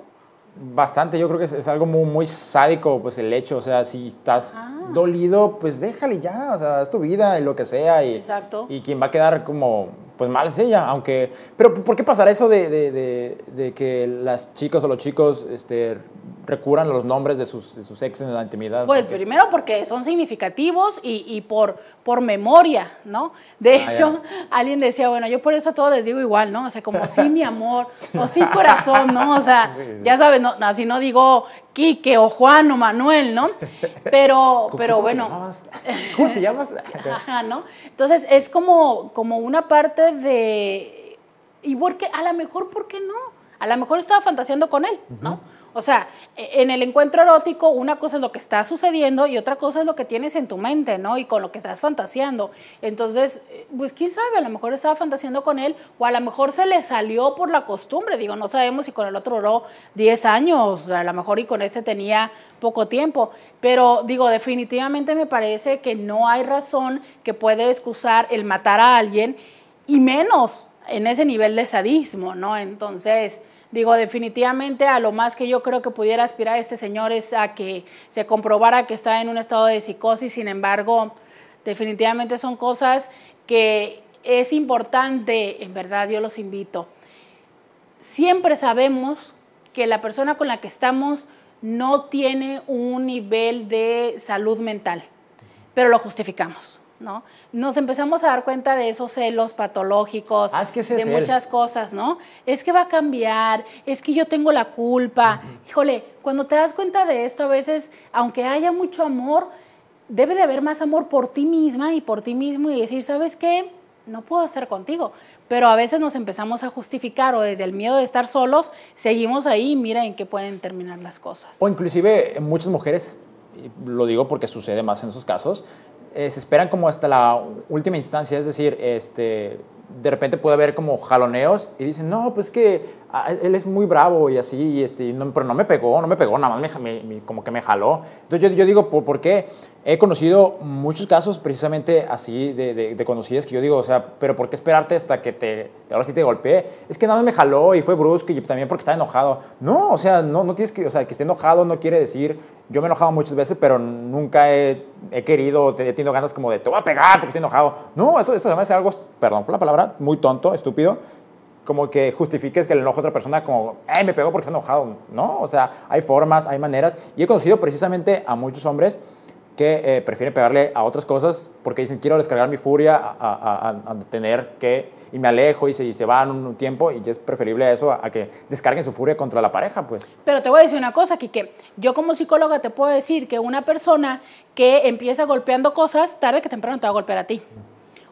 Bastante, yo creo que es, algo muy, sádico, pues el hecho, o sea, si estás ah. dolido, pues déjale ya, o sea, es tu vida y lo que sea, y, Exacto. y quien va a quedar como pues mal es ella, aunque... Pero ¿por qué pasará eso de, de, de, que las chicas o los chicos este, recurran los nombres de sus, ex en la intimidad? Pues primero porque son significativos y, por, por memoria, ¿no? De ah, hecho, alguien decía, bueno, yo por eso a todos les digo igual, ¿no? O sea, como sí, mi amor, o sí, corazón, ¿no? O sea, ya sabes, no, así no digo Quique o Juan o Manuel, ¿no? Pero, pero bueno. Te ¿Cómo te llamas? Ajá, ¿no? Entonces es como, como una parte de. Y porque, a lo mejor, ¿por qué no? A lo mejor estaba fantaseando con él, ¿no? O sea, e, en el encuentro erótico, una cosa es lo que está sucediendo y otra cosa es lo que tienes en tu mente, ¿no? Y con lo que estás fantaseando. Entonces, eh, pues quién sabe, a lo mejor estaba fantaseando con él o a lo mejor se le salió por la costumbre. Digo, no sabemos si con el otro oró 10 años, a lo mejor y con ese tenía poco tiempo. Pero digo, definitivamente me parece que no hay razón que puede excusar el matar a alguien y menos en ese nivel de sadismo, ¿no? Entonces Digo, definitivamente a lo más que yo creo que pudiera aspirar este señor es a que se comprobara que está en un estado de psicosis, sin embargo, definitivamente son cosas que es importante, en verdad yo los invito. Siempre sabemos que la persona con la que estamos no tiene un nivel de salud mental, pero lo justificamos. ¿no? Nos empezamos a dar cuenta de esos celos patológicos, ah, de muchas cosas, ¿no? Es que va a cambiar, es que yo tengo la culpa. Híjole, cuando te das cuenta de esto, a veces, aunque haya mucho amor, debe de haber más amor por ti misma y por ti mismo y decir, ¿sabes qué? No puedo estar contigo. Pero a veces nos empezamos a justificar o desde el miedo de estar solos, seguimos ahí y mira en qué pueden terminar las cosas. O inclusive muchas mujeres lo digo porque sucede más en esos casos, eh, se esperan como hasta la última instancia, es decir, este, de repente puede haber como jaloneos y dicen, no, pues que Ah, él es muy bravo y así, este, pero no me pegó, no me pegó, nada más me, como que me jaló. Entonces yo, digo, ¿por, qué? He conocido muchos casos precisamente así de, conocidas que yo digo, o sea, pero ¿por qué esperarte hasta que te, ahora sí te golpeé? Es que nada más me jaló y fue brusco y también porque estaba enojado. No, o sea, no, no tienes que, o sea, que esté enojado no quiere decir, yo me he enojado muchas veces, pero nunca he, querido, he tenido ganas como de, te voy a pegar porque estoy enojado. No, eso, eso además es algo, perdón por la palabra, muy tonto, estúpido, como que justifiques que le enojo a otra persona como, ¡ay, me pegó porque ha enojado! No, o sea, hay formas, hay maneras. Y he conocido precisamente a muchos hombres que eh, prefieren pegarle a otras cosas porque dicen, quiero descargar mi furia a, tener que, y me alejo y se, y se van un, tiempo y es preferible eso a, que descarguen su furia contra la pareja, pues. Pero te voy a decir una cosa, Quique, yo como psicóloga te puedo decir que una persona que empieza golpeando cosas, tarde que temprano te va a golpear a ti.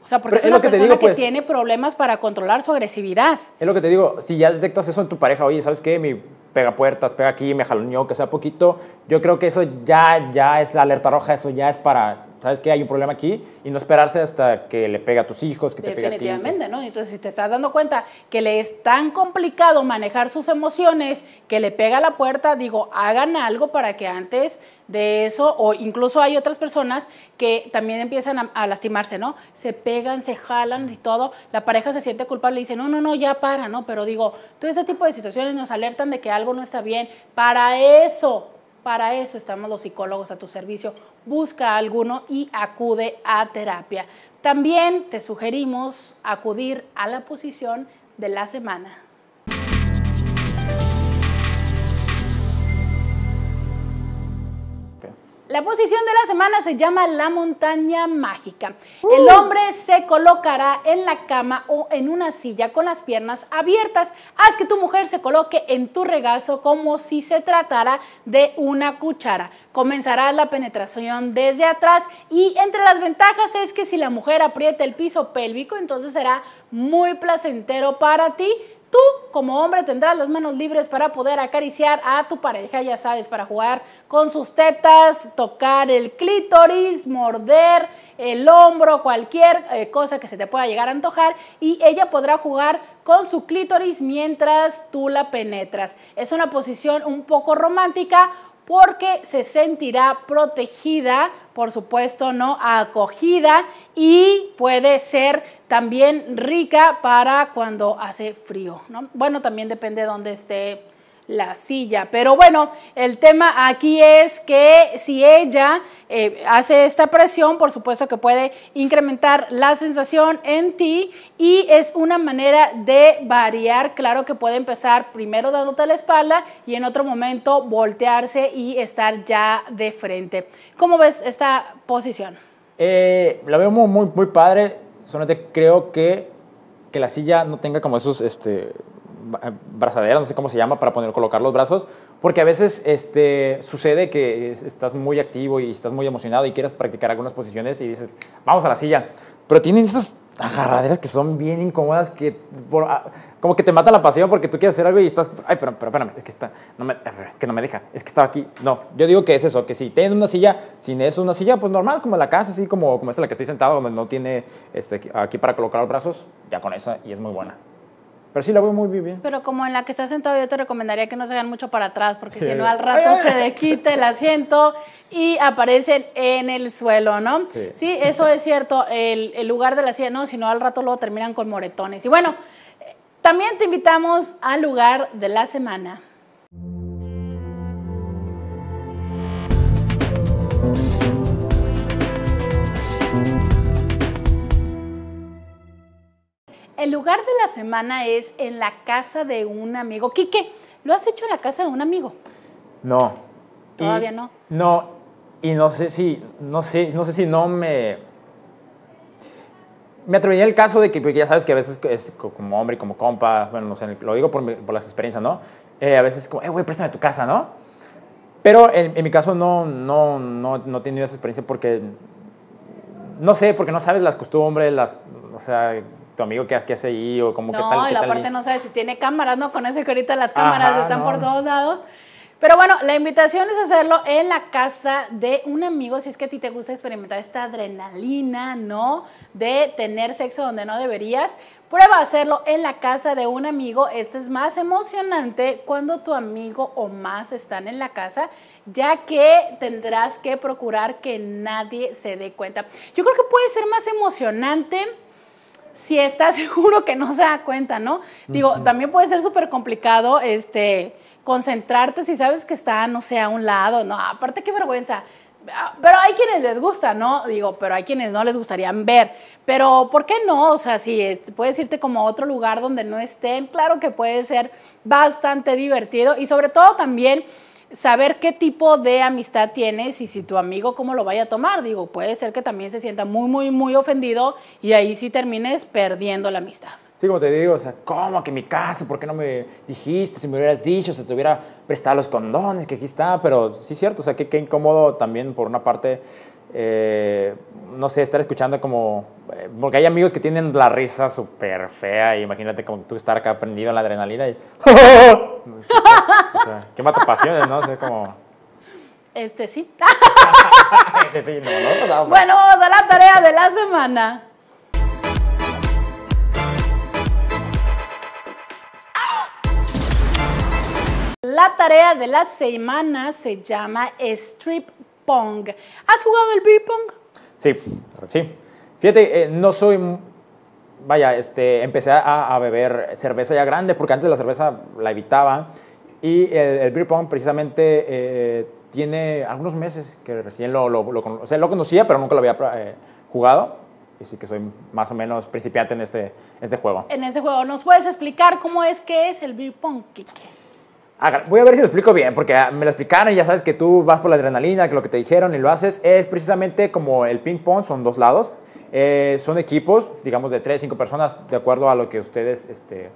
O sea, porque es, lo que te digo, que pues. tiene problemas para controlar su agresividad. Es lo que te digo, si ya detectas eso en tu pareja, oye, ¿sabes qué? Mi pega puertas, pega aquí, me jaloneó, que sea poquito, yo creo que eso ya, ya es alerta roja, eso ya es para ¿sabes qué? Hay un problema aquí y no esperarse hasta que le pega a tus hijos, que te pega a ti. Definitivamente, ¿no? Entonces, si te estás dando cuenta que le es tan complicado manejar sus emociones, que le pega a la puerta, digo, hagan algo para que antes de eso, o incluso hay otras personas que también empiezan a, a lastimarse, ¿no? Se pegan, se jalan y todo, la pareja se siente culpable y dice, no, no, no, ya para, ¿no? Pero digo, todo ese tipo de situaciones nos alertan de que algo no está bien. Para eso para eso estamos los psicólogos a tu servicio. Busca alguno y acude a terapia. También te sugerimos acudir a la posición de la semana. La posición de la semana se llama la montaña mágica. Uh. El hombre se colocará en la cama o en una silla con las piernas abiertas. Haz que tu mujer se coloque en tu regazo como si se tratara de una cuchara. Comenzará la penetración desde atrás y entre las ventajas es que si la mujer aprieta el piso pélvico, entonces será muy placentero para ti Tú como hombre tendrás las manos libres para poder acariciar a tu pareja, ya sabes, para jugar con sus tetas, tocar el clítoris, morder el hombro, cualquier eh, cosa que se te pueda llegar a antojar y ella podrá jugar con su clítoris mientras tú la penetras. Es una posición un poco romántica, porque se sentirá protegida, por supuesto, ¿no? Acogida y puede ser también rica para cuando hace frío. Bueno, también depende de dónde esté la silla. Pero bueno, el tema aquí es que si ella eh, hace esta presión, por supuesto que puede incrementar la sensación en ti y es una manera de variar. Claro que puede empezar primero dándote la espalda y en otro momento voltearse y estar ya de frente. ¿Cómo ves esta posición? Eh, la veo muy, muy padre solamente creo que, la silla no tenga como esos este, brazaderas, no sé cómo se llama, para poner, colocar los brazos, porque a veces este, sucede que estás muy activo y estás muy emocionado y quieres practicar algunas posiciones y dices, vamos a la silla, pero tienen esas agarraderas que son bien incómodas que ah, como que te mata la pasión porque tú quieres hacer algo y estás, ay, pero, espérame, es que, está, no me, que no me deja, es que estaba aquí. No, yo digo que es eso, que si tienes una silla, no es una silla, pues normal, como la casa, así como, como esta en la que estoy sentado, donde no tiene este, aquí para colocar los brazos, ya con esa y es muy buena. Pero sí la veo muy bien. Pero como en la que estás sentado, yo te recomendaría que no se vean mucho para atrás, porque si no al rato se le quita el asiento y aparecen en el suelo, ¿no? Sí, eso es cierto, el, el lugar de la silla, no, si no al rato luego terminan con moretones. Y bueno, también te invitamos al lugar de la semana. El lugar de la semana es en la casa de un amigo. Quique, ¿lo has hecho en la casa de un amigo? No. Todavía no. No, y no sé si, no sé, no sé si no me me atrevería el caso de que ya sabes que a veces es como hombre, y como compa, bueno, no sé, lo digo por, las experiencias, ¿no? Eh, a veces como, eh, güey, préstame tu casa, ¿no? Pero en, mi caso no, no, no, no he tenido esa experiencia porque, no sé, porque no sabes las costumbres, las, o sea, tu amigo qué, hace ahí o como no, qué tal. No, y parte no sabes si tiene cámaras, ¿no? Con eso que ahorita las cámaras están por todos lados. Pero bueno, la invitación es hacerlo en la casa de un amigo, si es que a ti te gusta experimentar esta adrenalina, ¿no? De tener sexo donde no deberías. Prueba a hacerlo en la casa de un amigo. Esto es más emocionante cuando tu amigo o más están en la casa, ya que tendrás que procurar que nadie se dé cuenta. Yo creo que puede ser más emocionante si estás seguro que no se da cuenta, ¿no? Digo, también puede ser súper complicado, este concentrarte si sabes que está, no sé, a un lado, no, aparte qué vergüenza. Ah, pero hay quienes les gusta, ¿no? Digo, pero hay quienes no les gustaría ver. Pero, ¿por qué no? O sea, si este, puedes irte como a otro lugar donde no estén, claro que puede ser bastante divertido y sobre todo también saber qué tipo de amistad tienes y si tu amigo cómo lo vaya a tomar. Digo, puede ser que también se sienta muy, muy, muy ofendido y ahí sí termines perdiendo la amistad como te digo, o sea, ¿cómo que mi casa? ¿Por qué no me dijiste? Si me hubieras dicho, si te hubiera prestado los condones, que aquí está. Pero sí, cierto, o sea, que qué incómodo también por una parte. Eh, no sé, estar escuchando como... Eh, porque hay amigos que tienen la risa súper fea imagínate como tú estar acá prendido en la adrenalina y... o sea, qué mata pasiones, ¿no? O como... Este sí. bueno, vamos a la tarea de la semana. La tarea de la semana se llama Strip Pong. ¿Has jugado el beer pong? Sí, sí. Fíjate, eh, no soy vaya, este, empecé a, beber cerveza ya grande, porque antes la cerveza la evitaba. Y el, el precisamente eh, tiene algunos meses que recién lo, conocía, pero nunca lo había eh, jugado. Y sí que soy más o menos principiante en este, este juego. En este juego, ¿nos puedes explicar cómo es que es el beer pong, Voy a ver si lo explico bien, porque ah, me lo explicaron y ya sabes que tú vas por la adrenalina, que lo que te dijeron y lo haces es precisamente como el ping-pong, son dos lados. Eh, son equipos, digamos, de 3, cinco personas, de acuerdo a lo que ustedes, este,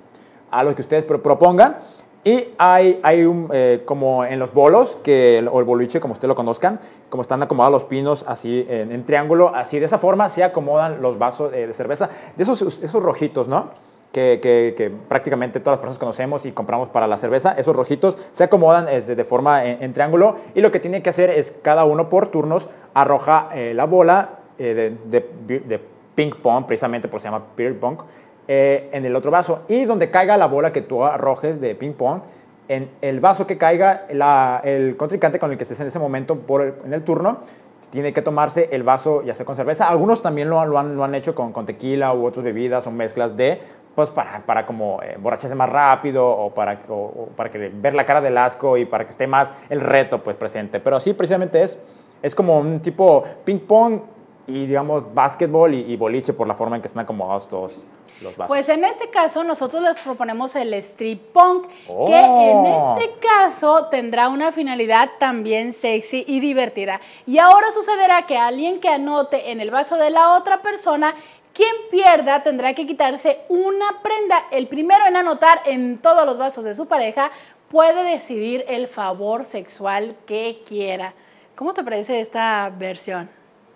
a lo que ustedes propongan. Y hay, hay un, eh, como en los bolos, que, o el boliche, como usted lo conozcan, como están acomodados los pinos así en, triángulo, así de esa forma se acomodan los vasos eh, de cerveza, de esos, esos rojitos, ¿no? que, prácticamente todas las personas conocemos y compramos para la cerveza, esos rojitos se acomodan de forma eh, en, triángulo y lo que tiene que hacer es cada uno por turnos arroja eh, la bola eh, de, ping pong, precisamente por se llama ping pong, en el otro vaso y donde caiga la bola que tú arrojes de ping pong, en el vaso que caiga el contrincante con el que estés en ese momento por en el turno, tiene que tomarse el vaso ya sea con cerveza. Algunos también lo, han, lo han, hecho con, con, tequila u otras bebidas o mezclas de, pues, para, como eh, borracharse más rápido o para, para que ver la cara del asco y para que esté más el reto pues presente. Pero sí, precisamente es, es como un tipo ping pong y digamos básquetbol y, boliche por la forma en que están acomodados todos. Los vasos. Pues en este caso nosotros les proponemos el strip punk, que en oh. este caso tendrá una finalidad también sexy y divertida. Y ahora sucederá que alguien que anote en el vaso de la otra persona quien pierda tendrá que quitarse una prenda. El primero en anotar en todos los vasos de su pareja puede decidir el favor sexual que quiera. ¿Cómo te parece esta versión?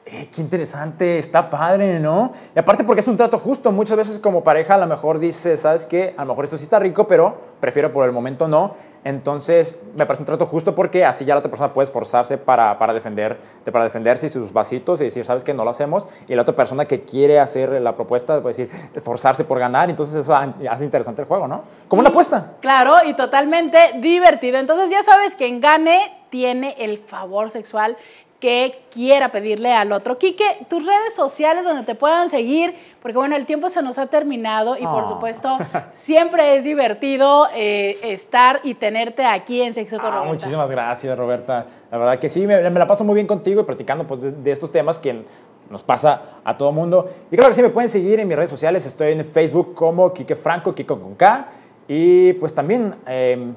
Eh, qué interesante, está padre, ¿no? Y aparte porque es un trato justo, muchas veces como pareja a lo mejor dice ¿sabes qué? A lo mejor esto sí está rico, pero prefiero por el momento no. Entonces, me parece un trato justo porque así ya la otra persona puede esforzarse para, para, defender, para defenderse y sus vasitos y decir, sabes que no lo hacemos. Y la otra persona que quiere hacer la propuesta puede decir, esforzarse por ganar. Entonces, eso hace interesante el juego, ¿no? Como una apuesta. Claro, y totalmente divertido. Entonces, ya sabes, quien gane tiene el favor sexual que quiera pedirle al otro. Quique, tus redes sociales donde te puedan seguir, porque bueno, el tiempo se nos ha terminado y por ah. supuesto siempre es divertido eh, estar y tenerte aquí en Sexo con ah, Muchísimas gracias, Roberta. La verdad que sí, me, la paso muy bien contigo y platicando pues, de, estos temas que nos pasa a todo mundo. Y claro que sí, me pueden seguir en mis redes sociales. Estoy en Facebook como Quique Franco, Quico con K. Y pues también... Em,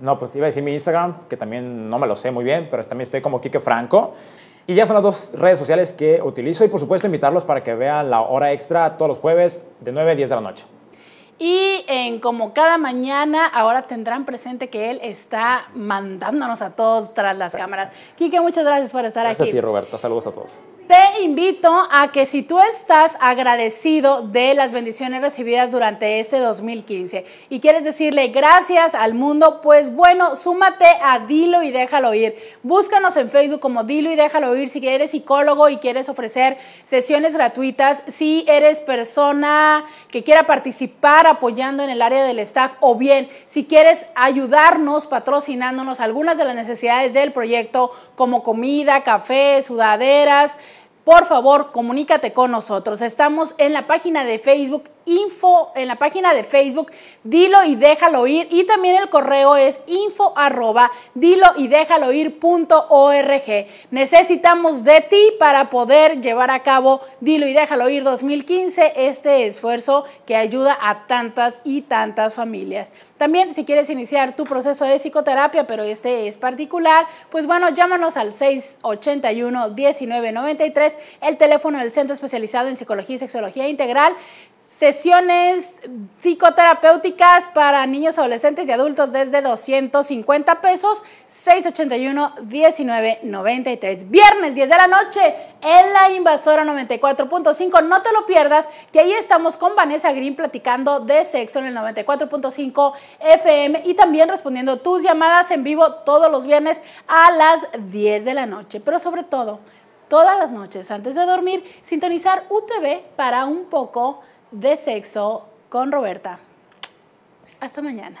no, pues iba a decir mi Instagram, que también no me lo sé muy bien, pero también estoy como Quique Franco. Y ya son las dos redes sociales que utilizo y por supuesto invitarlos para que vean la hora extra todos los jueves de 9 a 10 de la noche. Y en como cada mañana, ahora tendrán presente que él está mandándonos a todos tras las cámaras. Quique, muchas gracias por estar aquí. Gracias a ti, Roberto. Saludos a todos te invito a que si tú estás agradecido de las bendiciones recibidas durante este 2015 y quieres decirle gracias al mundo, pues bueno, súmate a Dilo y déjalo ir. Búscanos en Facebook como Dilo y déjalo ir si eres psicólogo y quieres ofrecer sesiones gratuitas, si eres persona que quiera participar apoyando en el área del staff o bien si quieres ayudarnos patrocinándonos algunas de las necesidades del proyecto como comida, café, sudaderas, por favor comunícate con nosotros. Estamos en la página de Facebook info, en la página de Facebook, dilo y déjalo ir. Y también el correo es info dilo y déjalo ir Necesitamos de ti para poder llevar a cabo Dilo y déjalo ir 2015, este esfuerzo que ayuda a tantas y tantas familias. También si quieres iniciar tu proceso de psicoterapia, pero este es particular, pues bueno, llámanos al 681 1993, el teléfono del Centro Especializado en Psicología y Sexología Integral sesiones psicoterapéuticas para niños, adolescentes y adultos desde 250 pesos, 681-1993. Viernes 10 de la noche en la Invasora 94.5. No te lo pierdas, que ahí estamos con Vanessa Green platicando de sexo en el 94.5 FM y también respondiendo tus llamadas en vivo todos los viernes a las 10 de la noche. Pero sobre todo, todas las noches antes de dormir, sintonizar UTV para un poco de sexo con Roberta. Hasta mañana.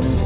Thank you.